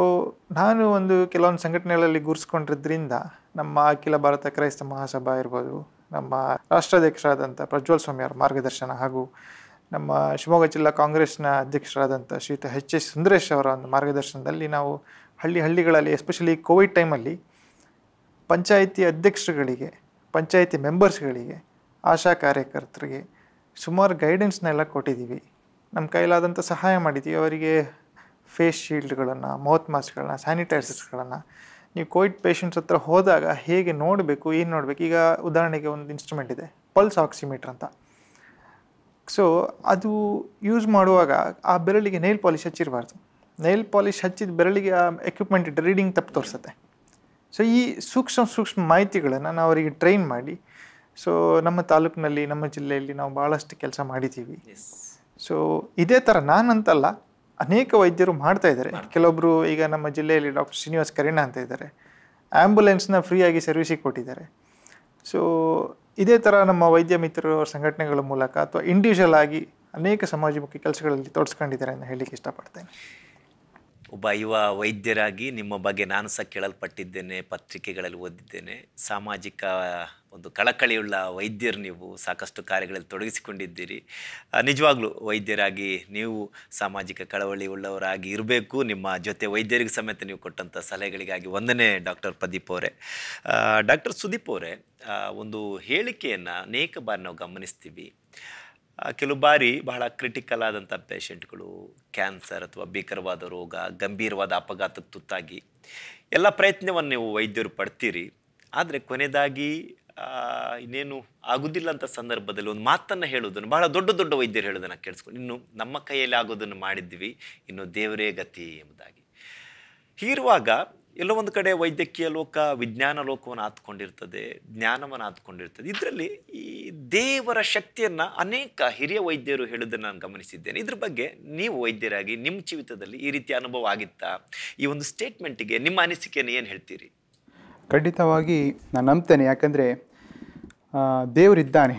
ನಾನು ಒಂದು ಕೆಲವೊಂದು ಸಂಘಟನೆಗಳಲ್ಲಿ ಗುರ್ಸ್ಕೊಂಡಿದ್ರಿಂದ ನಮ್ಮ ಅಖಿಲ ಭಾರತ ಕ್ರೈಸ್ತ ಮಹಾಸಭಾ ಇರ್ಬೋದು ನಮ್ಮ ರಾಷ್ಟ್ರಾಧ್ಯಕ್ಷರಾದಂಥ ಪ್ರಜ್ವಲ್ ಅವರ ಮಾರ್ಗದರ್ಶನ ಹಾಗೂ ನಮ್ಮ ಶಿವಮೊಗ್ಗ ಜಿಲ್ಲಾ ಕಾಂಗ್ರೆಸ್ನ ಅಧ್ಯಕ್ಷರಾದಂಥ ಶ್ರೀಯುತ ಎಚ್ ಎಸ್ ಸುಂದರೇಶ್ ಅವರ ಒಂದು ಮಾರ್ಗದರ್ಶನದಲ್ಲಿ ನಾವು ಹಳ್ಳಿ ಹಳ್ಳಿಗಳಲ್ಲಿ ಎಸ್ಪೆಷಲಿ ಕೋವಿಡ್ ಟೈಮಲ್ಲಿ ಪಂಚಾಯಿತಿ ಅಧ್ಯಕ್ಷರುಗಳಿಗೆ ಪಂಚಾಯಿತಿ ಮೆಂಬರ್ಸ್ಗಳಿಗೆ ಆಶಾ ಕಾರ್ಯಕರ್ತರಿಗೆ ಸುಮಾರು ಗೈಡೆನ್ಸ್ನೆಲ್ಲ ಕೊಟ್ಟಿದ್ದೀವಿ ನಮ್ಮ ಕೈಲಾದಂಥ ಸಹಾಯ ಮಾಡಿದ್ದೀವಿ ಅವರಿಗೆ ಫೇಸ್ ಶೀಲ್ಡ್ಗಳನ್ನು ಮೌತ್ ಮಾಸ್ಕ್ಗಳನ್ನ ಸ್ಯಾನಿಟೈಸರ್ಸ್ಗಳನ್ನು ನೀವು ಕೋವಿಡ್ ಪೇಷಂಟ್ಸ್ ಹತ್ರ ಹೋದಾಗ ಹೇಗೆ ನೋಡಬೇಕು ಏನು ನೋಡಬೇಕು ಈಗ ಉದಾಹರಣೆಗೆ ಒಂದು ಇನ್ಸ್ಟ್ರೂಮೆಂಟ್ ಇದೆ ಪಲ್ಸ್ ಆಕ್ಸಿಮೀಟ್ರ್ ಅಂತ ಸೊ ಅದು ಯೂಸ್ ಮಾಡುವಾಗ ಆ ಬೆರಳಿಗೆ ನೈಲ್ ಪಾಲಿಶ್ ಹಚ್ಚಿರಬಾರ್ದು ನೈಲ್ ಪಾಲಿಶ್ ಹಚ್ಚಿದ ಬೆರಳಿಗೆ ಆ ಎಕ್ವಿಪ್ಮೆಂಟ್ ಇಟ್ಟು ರೀಡಿಂಗ್ ತಪ್ಪು ತೋರಿಸುತ್ತೆ ಸೊ ಈ ಸೂಕ್ಷ್ಮ ಸೂಕ್ಷ್ಮ ಮಾಹಿತಿಗಳನ್ನು ನಾವು ಅವರಿಗೆ ಟ್ರೈನ್ ಮಾಡಿ ಸೊ ನಮ್ಮ ತಾಲೂಕಿನಲ್ಲಿ ನಮ್ಮ ಜಿಲ್ಲೆಯಲ್ಲಿ ನಾವು ಭಾಳಷ್ಟು ಕೆಲಸ ಮಾಡಿದ್ದೀವಿ ಸೊ ಇದೇ ಥರ ನಾನಂತಲ್ಲ ಅನೇಕ ವೈದ್ಯರು ಮಾಡ್ತಾ ಇದ್ದಾರೆ ಕೆಲವೊಬ್ಬರು ಈಗ ನಮ್ಮ ಜಿಲ್ಲೆಯಲ್ಲಿ ಡಾಕ್ಟರ್ ಶ್ರೀನಿವಾಸ್ ಕರೀಣ ಅಂತ ಇದ್ದಾರೆ ಆ್ಯಂಬುಲೆನ್ಸ್ನ ಫ್ರೀಯಾಗಿ ಸರ್ವಿಸಿಗೆ ಕೊಟ್ಟಿದ್ದಾರೆ ಸೊ ಇದೇ ಥರ ನಮ್ಮ ವೈದ್ಯ ಮಿತ್ರರ ಸಂಘಟನೆಗಳ ಮೂಲಕ ಅಥವಾ ಇಂಡಿವಿಜುವಲ್ ಆಗಿ ಅನೇಕ ಸಮಾಜಮುಖಿ ಕೆಲಸಗಳಲ್ಲಿ ತೊಡಸ್ಕೊಂಡಿದ್ದಾರೆ ಅಂತ ಹೇಳಲಿಕ್ಕೆ ಇಷ್ಟಪಡ್ತೇನೆ ಒಬ್ಬ ಯುವ ವೈದ್ಯರಾಗಿ ನಿಮ್ಮ ಬಗ್ಗೆ ನಾನು ಸಹ ಕೇಳಲ್ಪಟ್ಟಿದ್ದೇನೆ ಪತ್ರಿಕೆಗಳಲ್ಲಿ ಓದಿದ್ದೇನೆ ಸಾಮಾಜಿಕ ಒಂದು ಕಳಕಳಿಯುಳ್ಳ ವೈದ್ಯರು ನೀವು ಸಾಕಷ್ಟು ಕಾರ್ಯಗಳಲ್ಲಿ ತೊಡಗಿಸಿಕೊಂಡಿದ್ದೀರಿ ನಿಜವಾಗ್ಲೂ ವೈದ್ಯರಾಗಿ ನೀವು ಸಾಮಾಜಿಕ ಕಳವಳಿ ಉಳ್ಳವರಾಗಿ ಇರಬೇಕು ನಿಮ್ಮ ಜೊತೆ ವೈದ್ಯರಿಗೆ ಸಮೇತ ನೀವು ಕೊಟ್ಟಂಥ ಸಲಹೆಗಳಿಗಾಗಿ ಒಂದನೇ ಡಾಕ್ಟರ್ ಪ್ರದೀಪ್ ಅವರೇ ಡಾಕ್ಟರ್ ಸುದೀಪ್ ಅವರೇ ಒಂದು ಹೇಳಿಕೆಯನ್ನು ಅನೇಕ ಬಾರಿ ನಾವು ಗಮನಿಸ್ತೀವಿ ಕೆಲವು ಬಾರಿ ಬಹಳ ಕ್ರಿಟಿಕಲ್ ಆದಂಥ ಪೇಷಂಟ್ಗಳು ಕ್ಯಾನ್ಸರ್ ಅಥವಾ ಭೀಕರವಾದ ರೋಗ ಗಂಭೀರವಾದ ಅಪಘಾತಕ್ಕೆ ತುತ್ತಾಗಿ ಎಲ್ಲ ಪ್ರಯತ್ನವನ್ನು ನೀವು ವೈದ್ಯರು ಪಡ್ತೀರಿ ಆದರೆ ಕೊನೆಯದಾಗಿ ಇನ್ನೇನು ಆಗುದಿಲ್ಲ ಅಂತ ಸಂದರ್ಭದಲ್ಲಿ ಒಂದು ಮಾತನ್ನು ಹೇಳೋದನ್ನು ಬಹಳ ದೊಡ್ಡ ದೊಡ್ಡ ವೈದ್ಯರು ಹೇಳೋದನ್ನು ಕೇಳಿಸ್ಕೊಂಡು ಇನ್ನು ನಮ್ಮ ಕೈಯಲ್ಲಿ ಆಗೋದನ್ನು ಮಾಡಿದ್ವಿ ಇನ್ನು ದೇವರೇ ಗತಿ ಎಂಬುದಾಗಿ ಹೀರುವಾಗ ಎಲ್ಲೋ ಒಂದು ಕಡೆ ವೈದ್ಯಕೀಯ ಲೋಕ ವಿಜ್ಞಾನ ಲೋಕವನ್ನು ಆತ್ಕೊಂಡಿರ್ತದೆ ಜ್ಞಾನವನ್ನು ಆತ್ಕೊಂಡಿರ್ತದೆ ಇದರಲ್ಲಿ ಈ ದೇವರ ಶಕ್ತಿಯನ್ನು ಅನೇಕ ಹಿರಿಯ ವೈದ್ಯರು ಹೇಳೋದನ್ನು ನಾನು ಗಮನಿಸಿದ್ದೇನೆ ಇದ್ರ ಬಗ್ಗೆ ನೀವು ವೈದ್ಯರಾಗಿ ನಿಮ್ಮ ಜೀವಿತದಲ್ಲಿ ಈ ರೀತಿಯ ಅನುಭವ ಆಗಿತ್ತಾ ಈ ಒಂದು ಸ್ಟೇಟ್ಮೆಂಟಿಗೆ ನಿಮ್ಮ ಅನಿಸಿಕೆಯನ್ನು ಏನು ಹೇಳ್ತೀರಿ ಖಂಡಿತವಾಗಿ ನಾನು ನಂಬ್ತೇನೆ ಯಾಕಂದರೆ ದೇವರಿದ್ದಾನೆ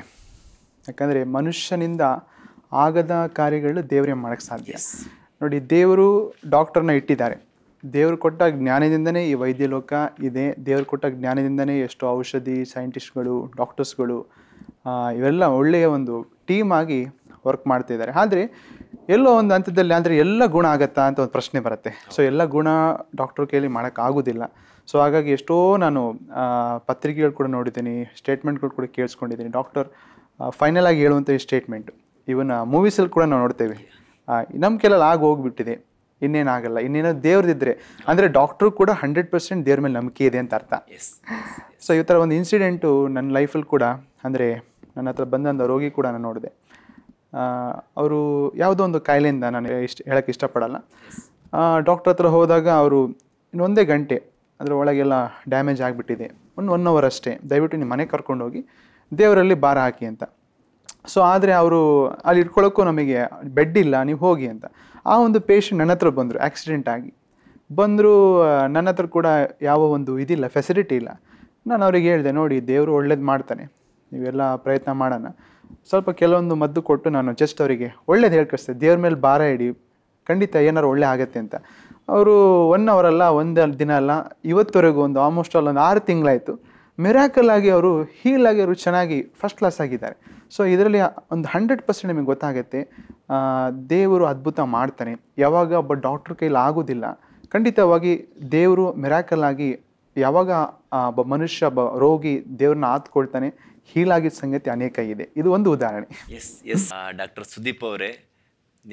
ಯಾಕಂದರೆ ಮನುಷ್ಯನಿಂದ ಆಗದ ಕಾರ್ಯಗಳು ದೇವರೇ ಮಾಡೋಕ್ಕೆ ಸಾಧ್ಯ ನೋಡಿ ದೇವರು ಡಾಕ್ಟರ್ನ ಇಟ್ಟಿದ್ದಾರೆ ದೇವರು ಕೊಟ್ಟ ಜ್ಞಾನದಿಂದನೇ ಈ ವೈದ್ಯ ಲೋಕ ಇದೆ ದೇವರು ಕೊಟ್ಟ ಜ್ಞಾನದಿಂದನೇ ಎಷ್ಟೋ ಔಷಧಿ ಸೈಂಟಿಸ್ಟ್ಗಳು ಡಾಕ್ಟರ್ಸ್ಗಳು ಇವೆಲ್ಲ ಒಳ್ಳೆಯ ಒಂದು ಟೀಮ್ ಆಗಿ ವರ್ಕ್ ಮಾಡ್ತಿದ್ದಾರೆ ಆದರೆ ಎಲ್ಲೋ ಒಂದು ಹಂತದಲ್ಲಿ ಅಂದರೆ ಎಲ್ಲ ಗುಣ ಆಗತ್ತಾ ಅಂತ ಒಂದು ಪ್ರಶ್ನೆ ಬರುತ್ತೆ ಸೊ ಎಲ್ಲ ಗುಣ ಡಾಕ್ಟರ್ ಕೈಯಲ್ಲಿ ಮಾಡೋಕ್ಕಾಗೋದಿಲ್ಲ ಸೊ ಹಾಗಾಗಿ ಎಷ್ಟೋ ನಾನು ಪತ್ರಿಕೆಗಳು ಕೂಡ ನೋಡಿದ್ದೀನಿ ಸ್ಟೇಟ್ಮೆಂಟ್ಗಳು ಕೂಡ ಕೇಳಿಸ್ಕೊಂಡಿದ್ದೀನಿ ಡಾಕ್ಟರ್ ಫೈನಲ್ ಆಗಿ ಹೇಳುವಂಥ ಈ ಸ್ಟೇಟ್ಮೆಂಟು ಇವನ್ ಮೂವೀಸಲ್ಲಿ ಕೂಡ ನಾವು ನೋಡ್ತೇವೆ ನಮ್ಮ ಕೆಲಲ್ಲಿ ಆಗಿ ಹೋಗ್ಬಿಟ್ಟಿದೆ ಇನ್ನೇನಾಗಲ್ಲ ಇನ್ನೇನೋ ದೇವ್ರದಿದ್ದರೆ ಅಂದರೆ ಡಾಕ್ಟ್ರು ಕೂಡ ಹಂಡ್ರೆಡ್ ಪರ್ಸೆಂಟ್ ದೇವ್ರ ಮೇಲೆ ನಂಬಿಕೆ ಇದೆ ಅಂತ ಅರ್ಥ ಸೊ ಈ ಥರ ಒಂದು ಇನ್ಸಿಡೆಂಟು ನನ್ನ ಲೈಫಲ್ಲಿ ಕೂಡ ಅಂದರೆ ನನ್ನ ಹತ್ರ ಬಂದಂಥ ರೋಗಿ ಕೂಡ ನಾನು ನೋಡಿದೆ ಅವರು ಯಾವುದೋ ಒಂದು ಕಾಯಿಲೆಯಿಂದ ನಾನು ಇಷ್ಟ ಹೇಳೋಕ್ಕೆ ಇಷ್ಟಪಡಲ್ಲ ಡಾಕ್ಟ್ರ್ ಹತ್ರ ಹೋದಾಗ ಅವರು ಇನ್ನೊಂದೇ ಗಂಟೆ ಅದರ ಒಳಗೆಲ್ಲ ಡ್ಯಾಮೇಜ್ ಆಗಿಬಿಟ್ಟಿದೆ ಒಂದು ಒನ್ ಅವರ್ ಅಷ್ಟೇ ದಯವಿಟ್ಟು ನಿಮ್ಮ ಮನೆಗೆ ಕರ್ಕೊಂಡೋಗಿ ದೇವರಲ್ಲಿ ಭಾರ ಹಾಕಿ ಅಂತ ಸೊ ಆದರೆ ಅವರು ಅಲ್ಲಿ ಇಟ್ಕೊಳ್ಳೋಕ್ಕೂ ನಮಗೆ ಬೆಡ್ ಇಲ್ಲ ನೀವು ಹೋಗಿ ಅಂತ ಆ ಒಂದು ಪೇಷಂಟ್ ನನ್ನ ಹತ್ರ ಬಂದರು ಆಕ್ಸಿಡೆಂಟ್ ಆಗಿ ಬಂದರೂ ನನ್ನ ಹತ್ರ ಕೂಡ ಯಾವ ಒಂದು ಇದಿಲ್ಲ ಫೆಸಿಲಿಟಿ ಇಲ್ಲ ನಾನು ಅವ್ರಿಗೆ ಹೇಳಿದೆ ನೋಡಿ ದೇವರು ಒಳ್ಳೇದು ಮಾಡ್ತಾನೆ ನೀವೆಲ್ಲ ಪ್ರಯತ್ನ ಮಾಡೋಣ ಸ್ವಲ್ಪ ಕೆಲವೊಂದು ಮದ್ದು ಕೊಟ್ಟು ನಾನು ಜಸ್ಟ್ ಅವರಿಗೆ ಒಳ್ಳೇದು ಹೇಳ್ಕಳಿಸ್ತೆ ದೇವ್ರ ಮೇಲೆ ಭಾರ ಇಡಿ ಖಂಡಿತ ಏನಾರು ಒಳ್ಳೆ ಆಗತ್ತೆ ಅಂತ ಅವರು ಒನ್ ಅವರ್ ಅಲ್ಲ ಒಂದು ದಿನ ಅಲ್ಲ ಇವತ್ತುವರೆಗೂ ಒಂದು ಆಲ್ಮೋಸ್ಟ್ ಆಲ್ ಒಂದು ಆರು ತಿಂಗಳಾಯಿತು ಮಿರಾಕಲ್ ಆಗಿ ಅವರು ಹೀಲ್ ಆಗಿ ಅವರು ಚೆನ್ನಾಗಿ ಫಸ್ಟ್ ಕ್ಲಾಸ್ ಆಗಿದ್ದಾರೆ ಸೊ ಇದರಲ್ಲಿ ಒಂದು ಹಂಡ್ರೆಡ್ ಪರ್ಸೆಂಟ್ ನಿಮಗೆ ಗೊತ್ತಾಗುತ್ತೆ ದೇವರು ಅದ್ಭುತ ಮಾಡ್ತಾನೆ ಯಾವಾಗ ಒಬ್ಬ ಡಾಕ್ಟ್ರ್ ಕೈಲಿ ಆಗೋದಿಲ್ಲ ಖಂಡಿತವಾಗಿ ದೇವರು ಮಿರಾಕಲ್ ಆಗಿ ಯಾವಾಗ ಒಬ್ಬ ಮನುಷ್ಯ ಒಬ್ಬ ರೋಗಿ ದೇವ್ರನ್ನ ಆತ್ಕೊಳ್ತಾನೆ ಹೀಲಾಗಿದ್ದ ಸಂಗತಿ ಅನೇಕ ಇದೆ ಇದು ಒಂದು ಉದಾಹರಣೆ ಎಸ್ ಎಸ್ ಡಾಕ್ಟರ್ ಸುದೀಪ್ ಅವರೇ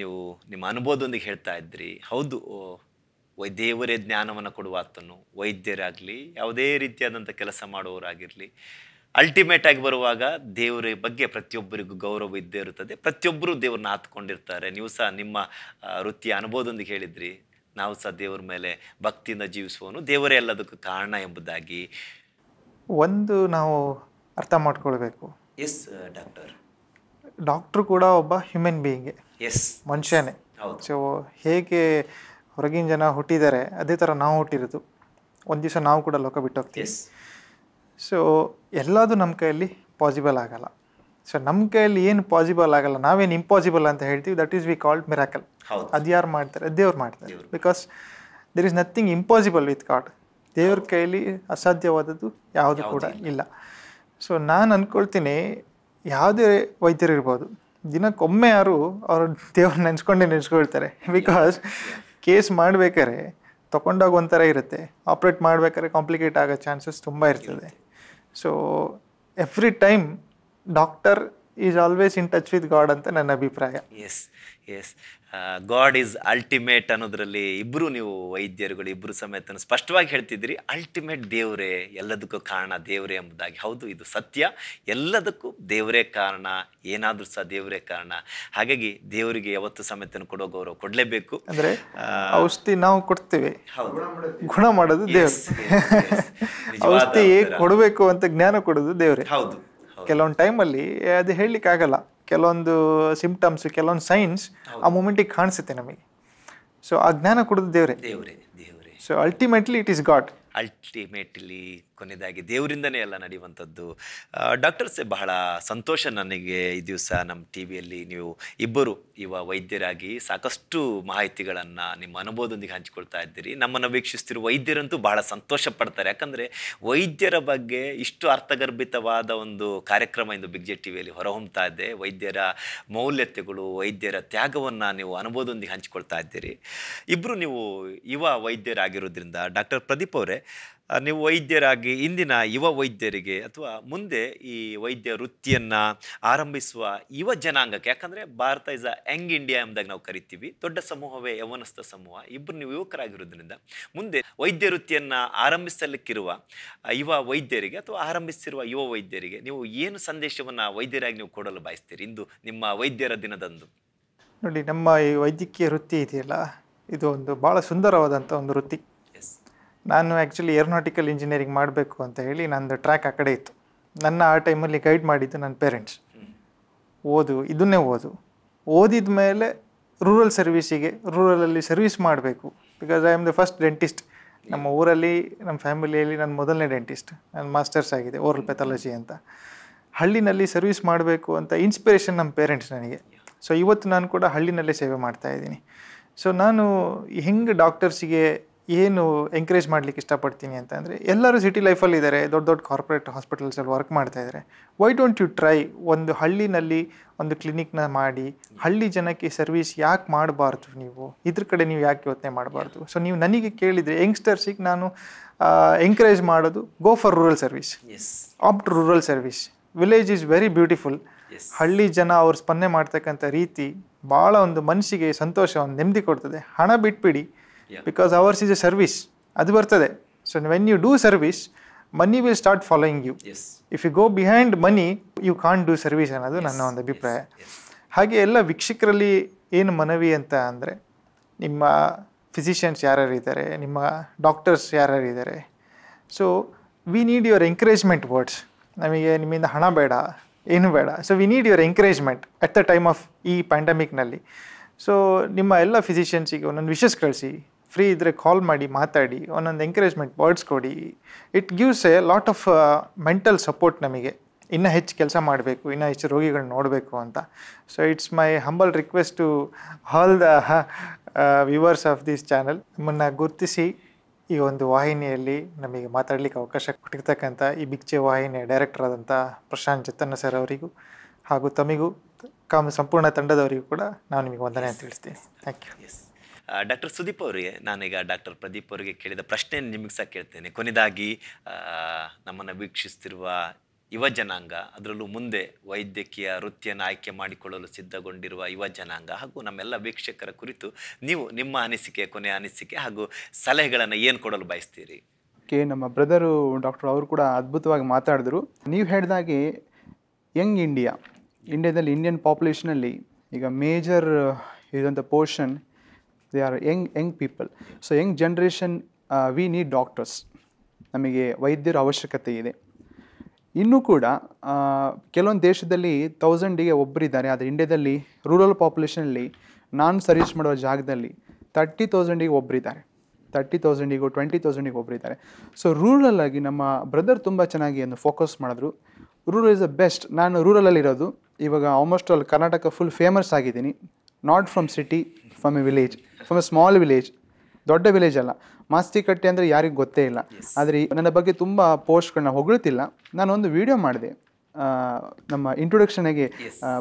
ನೀವು ನಿಮ್ಮ ಅನುಭವದೊಂದಿಗೆ ಹೇಳ್ತಾ ಇದ್ರಿ ಹೌದು ದೇವರೇ ಜ್ಞಾನವನ್ನು ಕೊಡುವ ಆತನು ವೈದ್ಯರಾಗಲಿ ಯಾವುದೇ ರೀತಿಯಾದಂಥ ಕೆಲಸ ಮಾಡುವವರಾಗಿರಲಿ ಅಲ್ಟಿಮೇಟ್ ಆಗಿ ಬರುವಾಗ ದೇವರ ಬಗ್ಗೆ ಪ್ರತಿಯೊಬ್ಬರಿಗೂ ಗೌರವ ಇದ್ದೇ ಇರುತ್ತದೆ ಪ್ರತಿಯೊಬ್ಬರು ದೇವ್ರನ್ನ ಹಾತ್ಕೊಂಡಿರ್ತಾರೆ ನೀವು ಸಹ ನಿಮ್ಮ ವೃತ್ತಿಯ ಅನುಭವದೊಂದಿಗೆ ಹೇಳಿದ್ರಿ ನಾವು ಸಹ ದೇವರ ಮೇಲೆ ಭಕ್ತಿಯಿಂದ ಜೀವಿಸುವನು ದೇವರೇ ಎಲ್ಲದಕ್ಕೂ ಕಾರಣ ಎಂಬುದಾಗಿ ಒಂದು ನಾವು ಅರ್ಥ ಮಾಡ್ಕೊಳ್ಬೇಕು ಎಸ್ ಡಾಕ್ಟರ್ ಡಾಕ್ಟ್ರು ಕೂಡ ಒಬ್ಬ ಹ್ಯೂಮನ್ ಬೀಯಿಂಗ್ ಎಸ್ ಮನುಷ್ಯನೇ ಸೊ ಹೇಗೆ ಹೊರಗಿನ ಜನ ಹುಟ್ಟಿದ್ದಾರೆ ಅದೇ ಥರ ನಾವು ಹುಟ್ಟಿರೋದು ಒಂದು ದಿವಸ ನಾವು ಕೂಡ ಲೋಕ ಬಿಟ್ಟೋಗ್ತೀವಿ ಸೊ ಎಲ್ಲದೂ ನಮ್ಮ ಕೈಯಲ್ಲಿ ಪಾಸಿಬಲ್ ಆಗಲ್ಲ ಸೊ ನಮ್ಮ ಕೈಯಲ್ಲಿ ಏನು ಪಾಸಿಬಲ್ ಆಗಲ್ಲ ನಾವೇನು ಇಂಪಾಸಿಬಲ್ ಅಂತ ಹೇಳ್ತೀವಿ that is we called miracle ಅದು ಯಾರು ಮಾಡ್ತಾರೆ ದೇವ್ರು ಮಾಡ್ತಾರೆ because there is nothing impossible with God ದೇವ್ರ ಕೈಯಲ್ಲಿ ಅಸಾಧ್ಯವಾದದ್ದು ಯಾವುದು ಕೂಡ ಇಲ್ಲ ಸೊ ನಾನು ಅಂದ್ಕೊಳ್ತೀನಿ ಯಾವುದೇ ವೈದ್ಯರು ಇರ್ಬೋದು ದಿನಕ್ಕೊಮ್ಮೆ ಯಾರು ಅವರು ದೇವ್ರನ್ನ ನೆನೆಸ್ಕೊಂಡೇ ನೆನೆಸ್ಕೊಳ್ತಾರೆ ಬಿಕಾಸ್ ಕೇಸ್ ಮಾಡಬೇಕಾದ್ರೆ ತೊಗೊಂಡೋಗಿ ಒಂಥರ ಇರುತ್ತೆ ಆಪ್ರೇಟ್ ಮಾಡ್ಬೇಕಾದ್ರೆ ಕಾಂಪ್ಲಿಕೇಟ್ ಆಗೋ ಚಾನ್ಸಸ್ ತುಂಬ ಇರ್ತದೆ so every time doctor is always in touch with God ಅಂತ ನನ್ನ ಅಭಿಪ್ರಾಯ yes yes God is ultimate ಅನ್ನೋದ್ರಲ್ಲಿ ಇಬ್ಬರು ನೀವು ವೈದ್ಯರುಗಳು ಇಬ್ಬರು ಸಮೇತ ಸ್ಪಷ್ಟವಾಗಿ ಹೇಳ್ತಿದ್ದೀರಿ ಅಲ್ಟಿಮೇಟ್ ದೇವರೇ ಎಲ್ಲದಕ್ಕೂ ಕಾರಣ ದೇವರೇ ಎಂಬುದಾಗಿ ಹೌದು ಇದು ಸತ್ಯ ಎಲ್ಲದಕ್ಕೂ ದೇವರೇ ಕಾರಣ ಏನಾದರೂ ಸಹ ದೇವರೇ ಕಾರಣ ಹಾಗಾಗಿ ದೇವರಿಗೆ ಯಾವತ್ತು ಸಮೇತನ ಕೊಡೋ ಗೌರವ ಕೊಡಲೇಬೇಕು ಅಂದರೆ ಔಷಧಿ ನಾವು ಕೊಡ್ತೇವೆ ಗುಣ ಮಾಡೋದು ದೇವಸ್ಥೆ ಔಷಧಿ ಕೊಡಬೇಕು ಅಂತ ಜ್ಞಾನ ಕೊಡೋದು ದೇವರೇ ಹೌದು ಕೆಲವೊಂದು ಟೈಮಲ್ಲಿ ಅದು ಹೇಳಲಿಕ್ಕಾಗಲ್ಲ ಕೆಲವೊಂದು ಸಿಂಪ್ಟಮ್ಸ್ ಕೆಲವೊಂದು ಸೈನ್ಸ್ ಆ ಮೂಮೆಂಟಿಗೆ ಕಾಣಿಸುತ್ತೆ ನಮಗೆ ಸೊ ಆ ಜ್ಞಾನ ಕೊಡೋದು ದೇವರೇ ದೇವರೇ ದೇವರೇ so ultimately it is God ultimately ಕೊನೆಯದಾಗಿ ದೇವರಿಂದನೇ ಎಲ್ಲ ನಡೆಯುವಂಥದ್ದು ಡಾಕ್ಟರ್ಸೇ ಬಹಳ ಸಂತೋಷ ನನಗೆ ಈ ದಿವಸ ನಮ್ಮ ಟಿ ವಿಯಲ್ಲಿ ನೀವು ಇಬ್ಬರು ಯುವ ವೈದ್ಯರಾಗಿ ಸಾಕಷ್ಟು ಮಾಹಿತಿಗಳನ್ನು ನಿಮ್ಮ ಅನುಭವದೊಂದಿಗೆ ಹಂಚಿಕೊಳ್ತಾ ಇದ್ದೀರಿ ನಮ್ಮನ್ನು ವೀಕ್ಷಿಸ್ತಿರುವ ವೈದ್ಯರಂತೂ ಬಹಳ ಸಂತೋಷ ಪಡ್ತಾರೆ ಯಾಕಂದರೆ ವೈದ್ಯರ ಬಗ್ಗೆ ಇಷ್ಟು ಅರ್ಥಗರ್ಭಿತವಾದ ಒಂದು ಕಾರ್ಯಕ್ರಮ ಇಂದು ಜೆ ಟಿ ವಿಯಲ್ಲಿ ಹೊರಹೊಮ್ತಾ ಇದೆ ವೈದ್ಯರ ಮೌಲ್ಯತೆಗಳು ವೈದ್ಯರ ತ್ಯಾಗವನ್ನು ನೀವು ಅನುಭವದೊಂದಿಗೆ ಹಂಚಿಕೊಳ್ತಾ ಇದ್ದೀರಿ ಇಬ್ಬರು ನೀವು ಯುವ ವೈದ್ಯರಾಗಿರೋದ್ರಿಂದ ಡಾಕ್ಟರ್ ಪ್ರದೀಪ್ ಅವರೇ ನೀವು ವೈದ್ಯರಾಗಿ ಇಂದಿನ ಯುವ ವೈದ್ಯರಿಗೆ ಅಥವಾ ಮುಂದೆ ಈ ವೈದ್ಯ ವೃತ್ತಿಯನ್ನು ಆರಂಭಿಸುವ ಯುವ ಜನಾಂಗಕ್ಕೆ ಯಾಕಂದರೆ Bharat is a young India ಎಂಬುದಾಗಿ ನಾವು ಕರಿತೀವಿ ದೊಡ್ಡ ಸಮೂಹವೇ ಯವನಸ್ಥ ಸಮೂಹ ಇಬ್ಬರು ನೀವು ಯುವಕರಾಗಿರೋದ್ರಿಂದ ಮುಂದೆ ವೈದ್ಯ ವೃತ್ತಿಯನ್ನು ಆರಂಭಿಸಲಿಕ್ಕಿರುವ ಯುವ ವೈದ್ಯರಿಗೆ ಅಥವಾ ಆರಂಭಿಸಿರುವ ಯುವ ವೈದ್ಯರಿಗೆ ನೀವು ಏನು ಸಂದೇಶವನ್ನು ವೈದ್ಯರಾಗಿ ನೀವು ಕೊಡಲು ಬಯಸ್ತೀರಿ ಇಂದು ನಿಮ್ಮ ವೈದ್ಯರ ದಿನದಂದು ನೋಡಿ ನಮ್ಮ ಈ ವೈದ್ಯಕೀಯ ವೃತ್ತಿ ಇದೆಯಲ್ಲ ಇದು ಒಂದು ಭಾಳ ಸುಂದರವಾದಂಥ ಒಂದು ವೃತ್ತಿ ನಾನು ಆ್ಯಕ್ಚುಲಿ ಏರೋನಾಟಿಕಲ್ ಇಂಜಿನಿಯರಿಂಗ್ ಮಾಡಬೇಕು ಅಂತ ಹೇಳಿ ನಂದು ಟ್ರ್ಯಾಕ್ ಆ ಕಡೆ ಇತ್ತು ನನ್ನ ಆ ಟೈಮಲ್ಲಿ ಗೈಡ್ ಮಾಡಿದ್ದು ನನ್ನ ಪೇರೆಂಟ್ಸ್ ಓದು ಇದನ್ನೇ ಓದು ಓದಿದ ಮೇಲೆ ರೂರಲ್ ಸರ್ವೀಸಿಗೆ ರೂರಲಲ್ಲಿ ಸರ್ವಿಸ್ ಮಾಡಬೇಕು because I am the first dentist ನಮ್ಮ ಊರಲ್ಲಿ ನಮ್ಮ ಫ್ಯಾಮಿಲಿಯಲ್ಲಿ ನಾನು ಮೊದಲನೇ ಡೆಂಟಿಸ್ಟ್ ನಾನು ಮಾಸ್ಟರ್ಸ್ ಆಗಿದೆ ಓರಲ್ ಪೆಥಾಲಜಿ ಅಂತ ಹಳ್ಳಿನಲ್ಲಿ ಸರ್ವಿಸ್ ಮಾಡಬೇಕು ಅಂತ ಇನ್ಸ್ಪಿರೇಷನ್ ನಮ್ಮ ಪೇರೆಂಟ್ಸ್ ನನಗೆ ಸೊ ಇವತ್ತು ನಾನು ಕೂಡ ಹಳ್ಳಿನಲ್ಲೇ ಸೇವೆ ಮಾಡ್ತಾ ಇದ್ದೀನಿ ಸೊ ನಾನು ಹೆಂಗೆ ಡಾಕ್ಟರ್ಸಿಗೆ ಏನು ಎಂಕರೇಜ್ ಮಾಡ್ಲಿಕ್ಕೆ ಇಷ್ಟಪಡ್ತೀನಿ ಅಂತ ಅಂದರೆ ಎಲ್ಲರೂ ಸಿಟಿ ಲೈಫಲ್ಲಿ ಇದ್ದಾರೆ ದೊಡ್ಡ ದೊಡ್ಡ ಕಾರ್ಪೊರೇಟ್ ಹಾಸ್ಪಿಟಲ್ಸಲ್ಲಿ ವರ್ಕ್ ಮಾಡ್ತಾ ಇದ್ದಾರೆ ವೈ ಡೋಂಟ್ ಯು ಟ್ರೈ ಒಂದು ಹಳ್ಳಿನಲ್ಲಿ ಒಂದು ಕ್ಲಿನಿಕ್ನ ಮಾಡಿ ಹಳ್ಳಿ ಜನಕ್ಕೆ ಸರ್ವಿಸ್ ಯಾಕೆ ಮಾಡಬಾರ್ದು ನೀವು ಇದ್ರ ಕಡೆ ನೀವು ಯಾಕೆ ಯೋಚನೆ ಮಾಡಬಾರ್ದು ಸೊ ನೀವು ನನಗೆ ಕೇಳಿದರೆ ಯಂಗ್ಸ್ಟರ್ಸಿಗೆ ನಾನು ಎಂಕರೇಜ್ ಮಾಡೋದು go for rural service opt rural service village is very beautiful ಹಳ್ಳಿ ಜನ ಅವ್ರು ಸ್ಪಂದನೆ ಮಾಡ್ತಕ್ಕಂಥ ರೀತಿ ಭಾಳ ಒಂದು ಮನಸ್ಸಿಗೆ ಸಂತೋಷ ಒಂದು ನೆಮ್ಮದಿ ಕೊಡ್ತದೆ ಹಣ ಬಿಟ್ಬಿಡಿ because ours is a service ಅದು ಬರ್ತದೆ so when you do service money will start following you if you go behind money you can't do service ಅನ್ನೋದು ನನ್ನ ಒಂದು ಅಭಿಪ್ರಾಯ ಹಾಗೆ ಎಲ್ಲ ವೀಕ್ಷಕರಲ್ಲಿ ಏನು ಮನವಿ ಅಂತ ಅಂದರೆ ನಿಮ್ಮ ಫಿಸಿಷಿಯನ್ಸ್ ಯಾರ್ಯಾರು ಇದ್ದಾರೆ ನಿಮ್ಮ ಡಾಕ್ಟರ್ಸ್ ಯಾರ್ಯಾರು ಇದ್ದಾರೆ so we need your encouragement words ನಮಗೆ ನಿಮ್ಮಿಂದ ಹಣ ಬೇಡ ಏನು ಬೇಡ so we need your encouragement at the time of ಈ ಪ್ಯಾಂಡಮಿಕ್ನಲ್ಲಿ ಸೊ ನಿಮ್ಮ ಎಲ್ಲ ಫಿಸಿಷಿಯನ್ಸಿಗೆ ಒಂದೊಂದು ವಿಶಸ್ ಕಳಿಸಿ ಫ್ರೀ ಇದ್ದರೆ ಕಾಲ್ ಮಾಡಿ ಮಾತಾಡಿ ಒಂದೊಂದು ಎಂಕರೇಜ್ಮೆಂಟ್ ವರ್ಡ್ಸ್ ಕೊಡಿ it gives a lot of mental uh, support ನಮಗೆ ಇನ್ನೂ ಹೆಚ್ಚು ಕೆಲಸ ಮಾಡಬೇಕು ಇನ್ನೂ ಹೆಚ್ಚು ರೋಗಿಗಳನ್ನ ನೋಡಬೇಕು ಅಂತ so it's my humble request to all the viewers of this channel ನಮ್ಮನ್ನು ಗುರುತಿಸಿ ಈ ಒಂದು ವಾಹಿನಿಯಲ್ಲಿ ನಮಗೆ ಮಾತಾಡಲಿಕ್ಕೆ ಅವಕಾಶ ಕೊಟ್ಟಿರ್ತಕ್ಕಂಥ ಈ ಬಿಕ್ಚೆ ವಾಹಿನಿಯ ಡೈರೆಕ್ಟರ್ ಆದಂಥ ಪ್ರಶಾಂತ್ ಜತನ್ನ ಸರ್ ಅವರಿಗೂ ಹಾಗೂ ತಮಿಗೂ ಕಾಮ ಸಂಪೂರ್ಣ ತಂಡದವರಿಗೂ ಕೂಡ ನಾವು ನಿಮಗೆ ವಂದನೆ ತಿಳಿಸ್ತೀನಿ thank you yes doctor Sudeep ಅವರಿಗೆ ನಾನೀಗ ಡಾಕ್ಟರ್ ಪ್ರದೀಪ್ ಅವರಿಗೆ ಕೇಳಿದ ಪ್ರಶ್ನೆಯನ್ನು ನಿಮಗೆ ಸಹ ಕೇಳ್ತೇನೆ ಕೊನೆಯದಾಗಿ ನಮ್ಮನ್ನು ವೀಕ್ಷಿಸ್ತಿರುವ ಯುವ ಜನಾಂಗ ಅದರಲ್ಲೂ ಮುಂದೆ ವೈದ್ಯಕೀಯ ವೃತ್ತಿಯನ್ನು ಆಯ್ಕೆ ಮಾಡಿಕೊಳ್ಳಲು ಸಿದ್ಧಗೊಂಡಿರುವ ಯುವ ಜನಾಂಗ ಹಾಗೂ ನಮ್ಮೆಲ್ಲ ವೀಕ್ಷಕರ ಕುರಿತು ನೀವು ನಿಮ್ಮ ಅನಿಸಿಕೆ ಕೊನೆಯ ಅನಿಸಿಕೆ ಹಾಗೂ ಸಲಹೆಗಳನ್ನು ಏನು ಕೊಡಲು ಬಯಸ್ತೀರಿ ಓಕೆ ನಮ್ಮ ಬ್ರದರು ಡಾಕ್ಟರ್ ಅವರು ಕೂಡ ಅದ್ಭುತವಾಗಿ ಮಾತಾಡಿದ್ರು ನೀವು ಹೇಳಿದಾಗೆ ಯಂಗ್ ಇಂಡಿಯಾ ಇಂಡಿಯಾದಲ್ಲಿ ಇಂಡಿಯನ್ ಪಾಪ್ಯುಲೇಷನಲ್ಲಿ ಈಗ ಮೇಜರ್ ಇದಂಥ portion they are young young people so young generation we need doctors ನಮಗೆ ವೈದ್ಯರ ಅವಶ್ಯಕತೆ ಇದೆ ಇನ್ನೂ ಕೂಡ ಕೆಲವೊಂದು ದೇಶದಲ್ಲಿ ತೌಸಂಡಿಗೆ ಒಬ್ಬರಿದ್ದಾರೆ ಆದರೆ ಇಂಡ್ಯಾದಲ್ಲಿ ರೂರಲ್ ಪಾಪ್ಯುಲೇಷನಲ್ಲಿ ನಾನ್ ಸರ್ವಿಸ್ ಮಾಡೋ ಜಾಗದಲ್ಲಿ ತರ್ಟಿ ತೌಸಂಡಿಗೆ ಒಬ್ಬರಿದ್ದಾರೆ ತರ್ಟಿ ತೌಸಂಡಿಗೂ ಟ್ವೆಂಟಿ ತೌಸಂಡಿಗೆ ಒಬ್ಬರಿದ್ದಾರೆ ಸೊ ರೂರಲ್ಲಾಗಿ ನಮ್ಮ ಬ್ರದರ್ ತುಂಬ ಚೆನ್ನಾಗಿ ಒಂದು ಫೋಕಸ್ ಮಾಡಿದ್ರು ರೂರಲ್ ಇಸ್ ದ ಬೆಸ್ಟ್ ನಾನು ರೂರಲಲ್ಲಿರೋದು ಇವಾಗ ಆಲ್ಮೋಸ್ಟ್ ಅಲ್ಲಿ ಕರ್ನಾಟಕ ಫುಲ್ ಫೇಮಸ್ ಆಗಿದ್ದೀನಿ not from city from a village from a small village ದೊಡ್ಡ ವಿಲೇಜ್ ಅಲ್ಲ ಮಾಸ್ತಿ ಕಟ್ಟೆ ಅಂದರೆ ಯಾರಿಗೂ ಗೊತ್ತೇ ಇಲ್ಲ ಆದರೆ ನನ್ನ ಬಗ್ಗೆ ತುಂಬ ಪೋಸ್ಟ್ಗಳನ್ನ ಹೊಗಳುತ್ತಿಲ್ಲ ನಾನೊಂದು ವಿಡಿಯೋ ಮಾಡಿದೆ ನಮ್ಮ ಇಂಟ್ರೊಡಕ್ಷನ್ಗೆ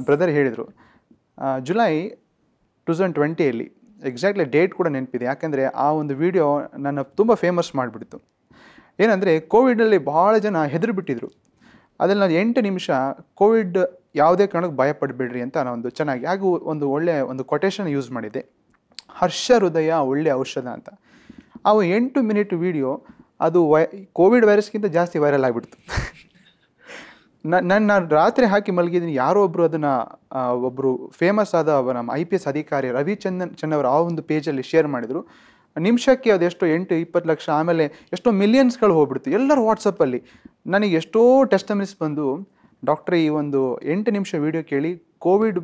ಬ್ರದರ್ ಹೇಳಿದರು ಜುಲೈ ಟು ತೌಸಂಡ್ ಟ್ವೆಂಟಿಯಲ್ಲಿ ಎಕ್ಸಾಕ್ಟ್ಲಿ ಡೇಟ್ ಕೂಡ ನೆನಪಿದೆ ಯಾಕೆಂದರೆ ಆ ಒಂದು ವಿಡಿಯೋ ನನ್ನ ತುಂಬ ಫೇಮಸ್ ಮಾಡಿಬಿಡ್ತು ಏನಂದರೆ ಕೋವಿಡಲ್ಲಿ ಭಾಳ ಜನ ಹೆದರಿಬಿಟ್ಟಿದ್ರು ಅದರಲ್ಲಿ ನಾನು ಎಂಟು ನಿಮಿಷ ಕೋವಿಡ್ ಯಾವುದೇ ಕಾರಣಕ್ಕೆ ಭಯ ಅಂತ ನಾನು ಒಂದು ಚೆನ್ನಾಗಿ ಹಾಗೂ ಒಂದು ಒಳ್ಳೆಯ ಒಂದು ಕೊಟೇಶನ್ ಯೂಸ್ ಮಾಡಿದ್ದೆ ಹರ್ಷ ಹೃದಯ ಒಳ್ಳೆಯ ಔಷಧ ಅಂತ ಆ ಎಂಟು ಮಿನಿಟ್ ವಿಡಿಯೋ ಅದು ವೈ ಕೋವಿಡ್ ವೈರಸ್ಗಿಂತ ಜಾಸ್ತಿ ವೈರಲ್ ಆಗಿಬಿಡ್ತು ನನ್ನ ನಾನು ರಾತ್ರಿ ಹಾಕಿ ಮಲಗಿದ್ದೀನಿ ಯಾರೋ ಒಬ್ಬರು ಅದನ್ನು ಒಬ್ಬರು ಫೇಮಸ್ ಆದ ನಮ್ಮ ಐ ಪಿ ಎಸ್ ಅಧಿಕಾರಿ ರವಿಚಂದನ್ ಚಂದ್ ಆ ಒಂದು ಪೇಜಲ್ಲಿ ಶೇರ್ ಮಾಡಿದರು ನಿಮಿಷಕ್ಕೆ ಅದು ಎಷ್ಟೋ ಎಂಟು ಇಪ್ಪತ್ತು ಲಕ್ಷ ಆಮೇಲೆ ಎಷ್ಟೋ ಮಿಲಿಯನ್ಸ್ಗಳು ಹೋಗ್ಬಿಡ್ತು ಎಲ್ಲರೂ ವಾಟ್ಸಪ್ಪಲ್ಲಿ ನನಗೆ ಎಷ್ಟೋ ಟೆಸ್ಟಮಿಸ್ ಬಂದು ಡಾಕ್ಟ್ರೆ ಈ ಒಂದು ಎಂಟು ನಿಮಿಷ ವಿಡಿಯೋ ಕೇಳಿ ಕೋವಿಡ್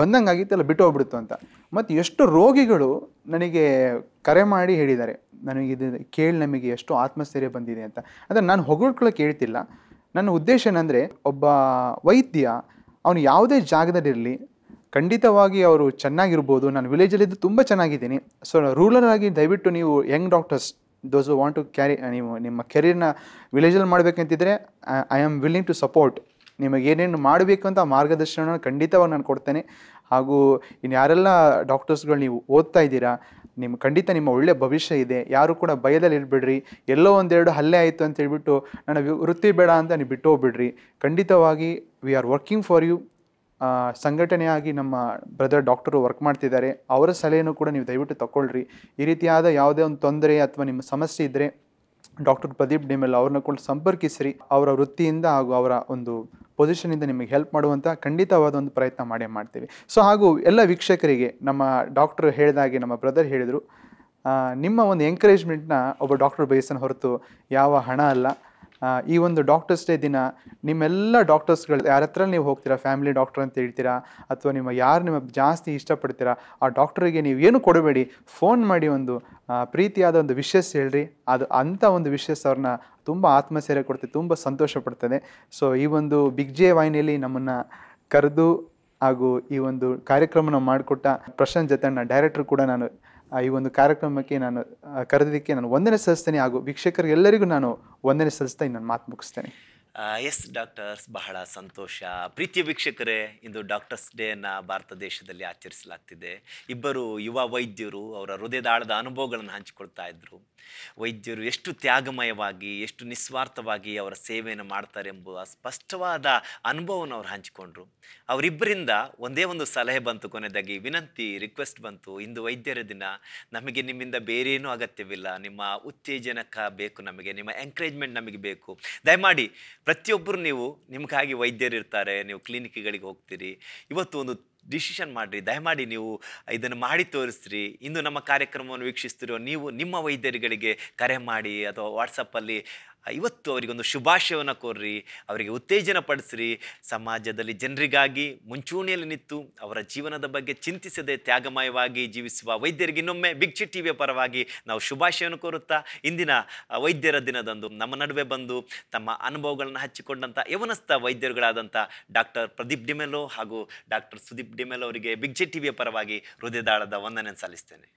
ಬಂದಂಗೆ ಆಗಿತ್ತಲ್ಲ ಬಿಟ್ಟು ಹೋಗ್ಬಿಡ್ತು ಅಂತ ಮತ್ತು ಎಷ್ಟು ರೋಗಿಗಳು ನನಗೆ ಕರೆ ಮಾಡಿ ಹೇಳಿದ್ದಾರೆ ನನಗೆ ಇದು ಕೇಳಿ ನಮಗೆ ಎಷ್ಟು ಆತ್ಮಸ್ಥೈರ್ಯ ಬಂದಿದೆ ಅಂತ ಅಂದರೆ ನಾನು ಹೊಗಳ್ಕೊಳ್ಳೋಕೆ ಹೇಳ್ತಿಲ್ಲ ನನ್ನ ಉದ್ದೇಶ ಏನಂದರೆ ಒಬ್ಬ ವೈದ್ಯ ಅವನು ಯಾವುದೇ ಜಾಗದಲ್ಲಿರಲಿ ಖಂಡಿತವಾಗಿ ಅವರು ಚೆನ್ನಾಗಿರ್ಬೋದು ನಾನು ವಿಲೇಜಲ್ಲಿದ್ದು ತುಂಬ ಚೆನ್ನಾಗಿದ್ದೀನಿ ಸೊ ರೂರಲ್ ಆಗಿ ದಯವಿಟ್ಟು ನೀವು young doctors those want to carry ನೀವು ನಿಮ್ಮ ಕೆರಿಯರ್ನ ವಿಲೇಜಲ್ಲಿ ಮಾಡಬೇಕಂತಿದ್ರೆ I am willing to support ನಿಮಗೆ ಏನೇನು ಮಾಡಬೇಕು ಅಂತ ಮಾರ್ಗದರ್ಶನ ಖಂಡಿತವಾಗಿ ನಾನು ಕೊಡ್ತೇನೆ ಹಾಗೂ ಇನ್ನು ಯಾರೆಲ್ಲ ಡಾಕ್ಟರ್ಸ್ಗಳು ನೀವು ಓದ್ತಾ ಇದ್ದೀರಾ ನಿಮ್ಮ ಖಂಡಿತ ನಿಮ್ಮ ಒಳ್ಳೆಯ ಭವಿಷ್ಯ ಇದೆ ಯಾರು ಕೂಡ ಭಯದಲ್ಲಿ ಇಲ್ಬಿಡ್ರಿ ಎಲ್ಲೋ ಒಂದೆರಡು ಹಲ್ಲೆ ಆಯಿತು ಅಂತ ಹೇಳ್ಬಿಟ್ಟು ನನ್ನ ವೃತ್ತಿ ಬೇಡ ಅಂತ ನೀವು ಬಿಟ್ಟು ಹೋಗ್ಬಿಡ್ರಿ ಖಂಡಿತವಾಗಿ we are working for you ಸಂಘಟನೆಯಾಗಿ ನಮ್ಮ ಬ್ರದರ್ ಡಾಕ್ಟರು ವರ್ಕ್ ಮಾಡ್ತಿದ್ದಾರೆ ಅವರ ಸಲಹೆಯನ್ನು ಕೂಡ ನೀವು ದಯವಿಟ್ಟು ತಗೊಳ್ಳ್ರಿ ಈ ರೀತಿಯಾದ ಯಾವುದೇ ಒಂದು ತೊಂದರೆ ಅಥವಾ ನಿಮ್ಮ ಸಮಸ್ಯೆ ಇದ್ದರೆ ಡಾಕ್ಟರ್ ಪ್ರದೀಪ್ ಡಿಮೆಲ್ ಅವ್ರನ್ನ ಕೂಡ ಸಂಪರ್ಕಿಸಿರಿ ಅವರ ವೃತ್ತಿಯಿಂದ ಹಾಗೂ ಅವರ ಒಂದು ಪೊಸಿಷನಿಂದ ನಿಮಗೆ ಹೆಲ್ಪ್ ಮಾಡುವಂಥ ಖಂಡಿತವಾದ ಒಂದು ಪ್ರಯತ್ನ ಮಾಡೇ ಮಾಡ್ತೀವಿ ಸೊ ಹಾಗೂ ಎಲ್ಲ ವೀಕ್ಷಕರಿಗೆ ನಮ್ಮ ಡಾಕ್ಟ್ರು ಹೇಳಿದಾಗೆ ನಮ್ಮ ಬ್ರದರ್ ಹೇಳಿದರು ನಿಮ್ಮ ಒಂದು ಎಂಕರೇಜ್ಮೆಂಟ್ನ ಒಬ್ಬ ಡಾಕ್ಟರ್ ಬಯಸನ ಹೊರತು ಯಾವ ಹಣ ಅಲ್ಲ ಈ ಒಂದು ಡಾಕ್ಟರ್ಸ್ ಡೇ ದಿನ ನಿಮ್ಮೆಲ್ಲ ಡಾಕ್ಟರ್ಸ್ಗಳು ಯಾರ ಹತ್ರ ನೀವು ಹೋಗ್ತೀರಾ ಫ್ಯಾಮಿಲಿ ಡಾಕ್ಟರ್ ಅಂತ ಹೇಳ್ತೀರಾ ಅಥವಾ ನಿಮ್ಮ ಯಾರು ನಿಮ್ಮ ಜಾಸ್ತಿ ಇಷ್ಟಪಡ್ತೀರಾ ಆ ಡಾಕ್ಟರಿಗೆ ನೀವು ಏನು ಕೊಡಬೇಡಿ ಫೋನ್ ಮಾಡಿ ಒಂದು ಪ್ರೀತಿಯಾದ ಒಂದು ವಿಶಸ್ ಹೇಳ್ರಿ ಅದು ಅಂಥ ಒಂದು ವಿಶಸ್ ಅವ್ರನ್ನ ತುಂಬ ಆತ್ಮಸ್ಥೈರ್ಯ ಕೊಡ್ತದೆ ತುಂಬ ಸಂತೋಷ ಪಡ್ತದೆ ಸೊ ಈ ಒಂದು ಬಿಗ್ ಜೆ ವಾಹಿನಿಯಲ್ಲಿ ನಮ್ಮನ್ನು ಕರೆದು ಹಾಗೂ ಈ ಒಂದು ಕಾರ್ಯಕ್ರಮನ ಮಾಡಿಕೊಟ್ಟ ಪ್ರಶಾಂತ್ ಜೊತೆ ಡೈರೆಕ್ಟರ್ ಕೂಡ ನಾನು ಈ ಒಂದು ಕಾರ್ಯಕ್ರಮಕ್ಕೆ ನಾನು ಕರೆದಿದ್ದಕ್ಕೆ ನಾನು ವಂದನೆ ಸಲ್ಲಿಸ್ತೇನೆ ಹಾಗೂ ವೀಕ್ಷಕರಿಗೆಲ್ಲರಿಗೂ ನಾನು ವಂದನೆ ಸಲ್ಲಿಸ್ತಾ ನಾನು ಮಾತು ಮುಗಿಸ್ತೇನೆ ಎಸ್ ಡಾಕ್ಟರ್ಸ್ ಬಹಳ ಸಂತೋಷ ಪ್ರೀತಿಯ ವೀಕ್ಷಕರೇ ಇಂದು ಡಾಕ್ಟರ್ಸ್ ಡೇಯನ್ನು ಭಾರತ ದೇಶದಲ್ಲಿ ಆಚರಿಸಲಾಗ್ತಿದೆ ಇಬ್ಬರು ಯುವ ವೈದ್ಯರು ಅವರ ಹೃದಯದಾಳದ ಅನುಭವಗಳನ್ನು ಹಂಚಿಕೊಳ್ತಾ ಇದ್ದರು ವೈದ್ಯರು ಎಷ್ಟು ತ್ಯಾಗಮಯವಾಗಿ ಎಷ್ಟು ನಿಸ್ವಾರ್ಥವಾಗಿ ಅವರ ಸೇವೆಯನ್ನು ಮಾಡ್ತಾರೆ ಎಂಬ ಸ್ಪಷ್ಟವಾದ ಅನುಭವವನ್ನು ಅವರು ಹಂಚಿಕೊಂಡ್ರು ಅವರಿಬ್ಬರಿಂದ ಒಂದೇ ಒಂದು ಸಲಹೆ ಬಂತು ಕೊನೆಯದಾಗಿ ವಿನಂತಿ ರಿಕ್ವೆಸ್ಟ್ ಬಂತು ಇಂದು ವೈದ್ಯರ ದಿನ ನಮಗೆ ನಿಮ್ಮಿಂದ ಬೇರೇನೂ ಅಗತ್ಯವಿಲ್ಲ ನಿಮ್ಮ ಉತ್ತೇಜನಕ ಬೇಕು ನಮಗೆ ನಿಮ್ಮ ಎಂಕರೇಜ್ಮೆಂಟ್ ನಮಗೆ ಬೇಕು ದಯಮಾಡಿ ಪ್ರತಿಯೊಬ್ಬರು ನೀವು ನಿಮಗಾಗಿ ವೈದ್ಯರಿರ್ತಾರೆ ನೀವು ಕ್ಲಿನಿಕ್ಗಳಿಗೆ ಹೋಗ್ತೀರಿ ಇವತ್ತು ಒಂದು ಡಿಸಿಷನ್ ಮಾಡಿರಿ ದಯಮಾಡಿ ನೀವು ಇದನ್ನು ಮಾಡಿ ತೋರಿಸ್ರಿ ಇಂದು ನಮ್ಮ ಕಾರ್ಯಕ್ರಮವನ್ನು ವೀಕ್ಷಿಸ್ತಿರೋ ನೀವು ನಿಮ್ಮ ವೈದ್ಯರುಗಳಿಗೆ ಕರೆ ಮಾಡಿ ಅಥವಾ ವಾಟ್ಸಪ್ಪಲ್ಲಿ ಇವತ್ತು ಅವರಿಗೊಂದು ಶುಭಾಶಯವನ್ನು ಕೋರ್ರಿ ಅವರಿಗೆ ಉತ್ತೇಜನ ಪಡಿಸ್ರಿ ಸಮಾಜದಲ್ಲಿ ಜನರಿಗಾಗಿ ಮುಂಚೂಣಿಯಲ್ಲಿ ನಿಂತು ಅವರ ಜೀವನದ ಬಗ್ಗೆ ಚಿಂತಿಸದೆ ತ್ಯಾಗಮಯವಾಗಿ ಜೀವಿಸುವ ವೈದ್ಯರಿಗೆ ಇನ್ನೊಮ್ಮೆ ಬಿಗ್ ಟಿವಿಯ ಪರವಾಗಿ ನಾವು ಶುಭಾಶಯವನ್ನು ಕೋರುತ್ತಾ ಇಂದಿನ ವೈದ್ಯರ ದಿನದಂದು ನಮ್ಮ ನಡುವೆ ಬಂದು ತಮ್ಮ ಅನುಭವಗಳನ್ನು ಹಚ್ಚಿಕೊಂಡಂಥ ಯವನಸ್ಥ ವೈದ್ಯರುಗಳಾದಂಥ ಡಾಕ್ಟರ್ ಪ್ರದೀಪ್ ಡಿಮೆಲೋ ಹಾಗೂ ಡಾಕ್ಟರ್ ಸುದೀಪ್ ಡಿಮೆಲೋ ಅವರಿಗೆ ಬಿಗ್ ಜೆ ಟಿವಿಯ ಪರವಾಗಿ ಹೃದಯದಾಳದ ವಂದನೆ ಸಲ್ಲಿಸ್ತೇನೆ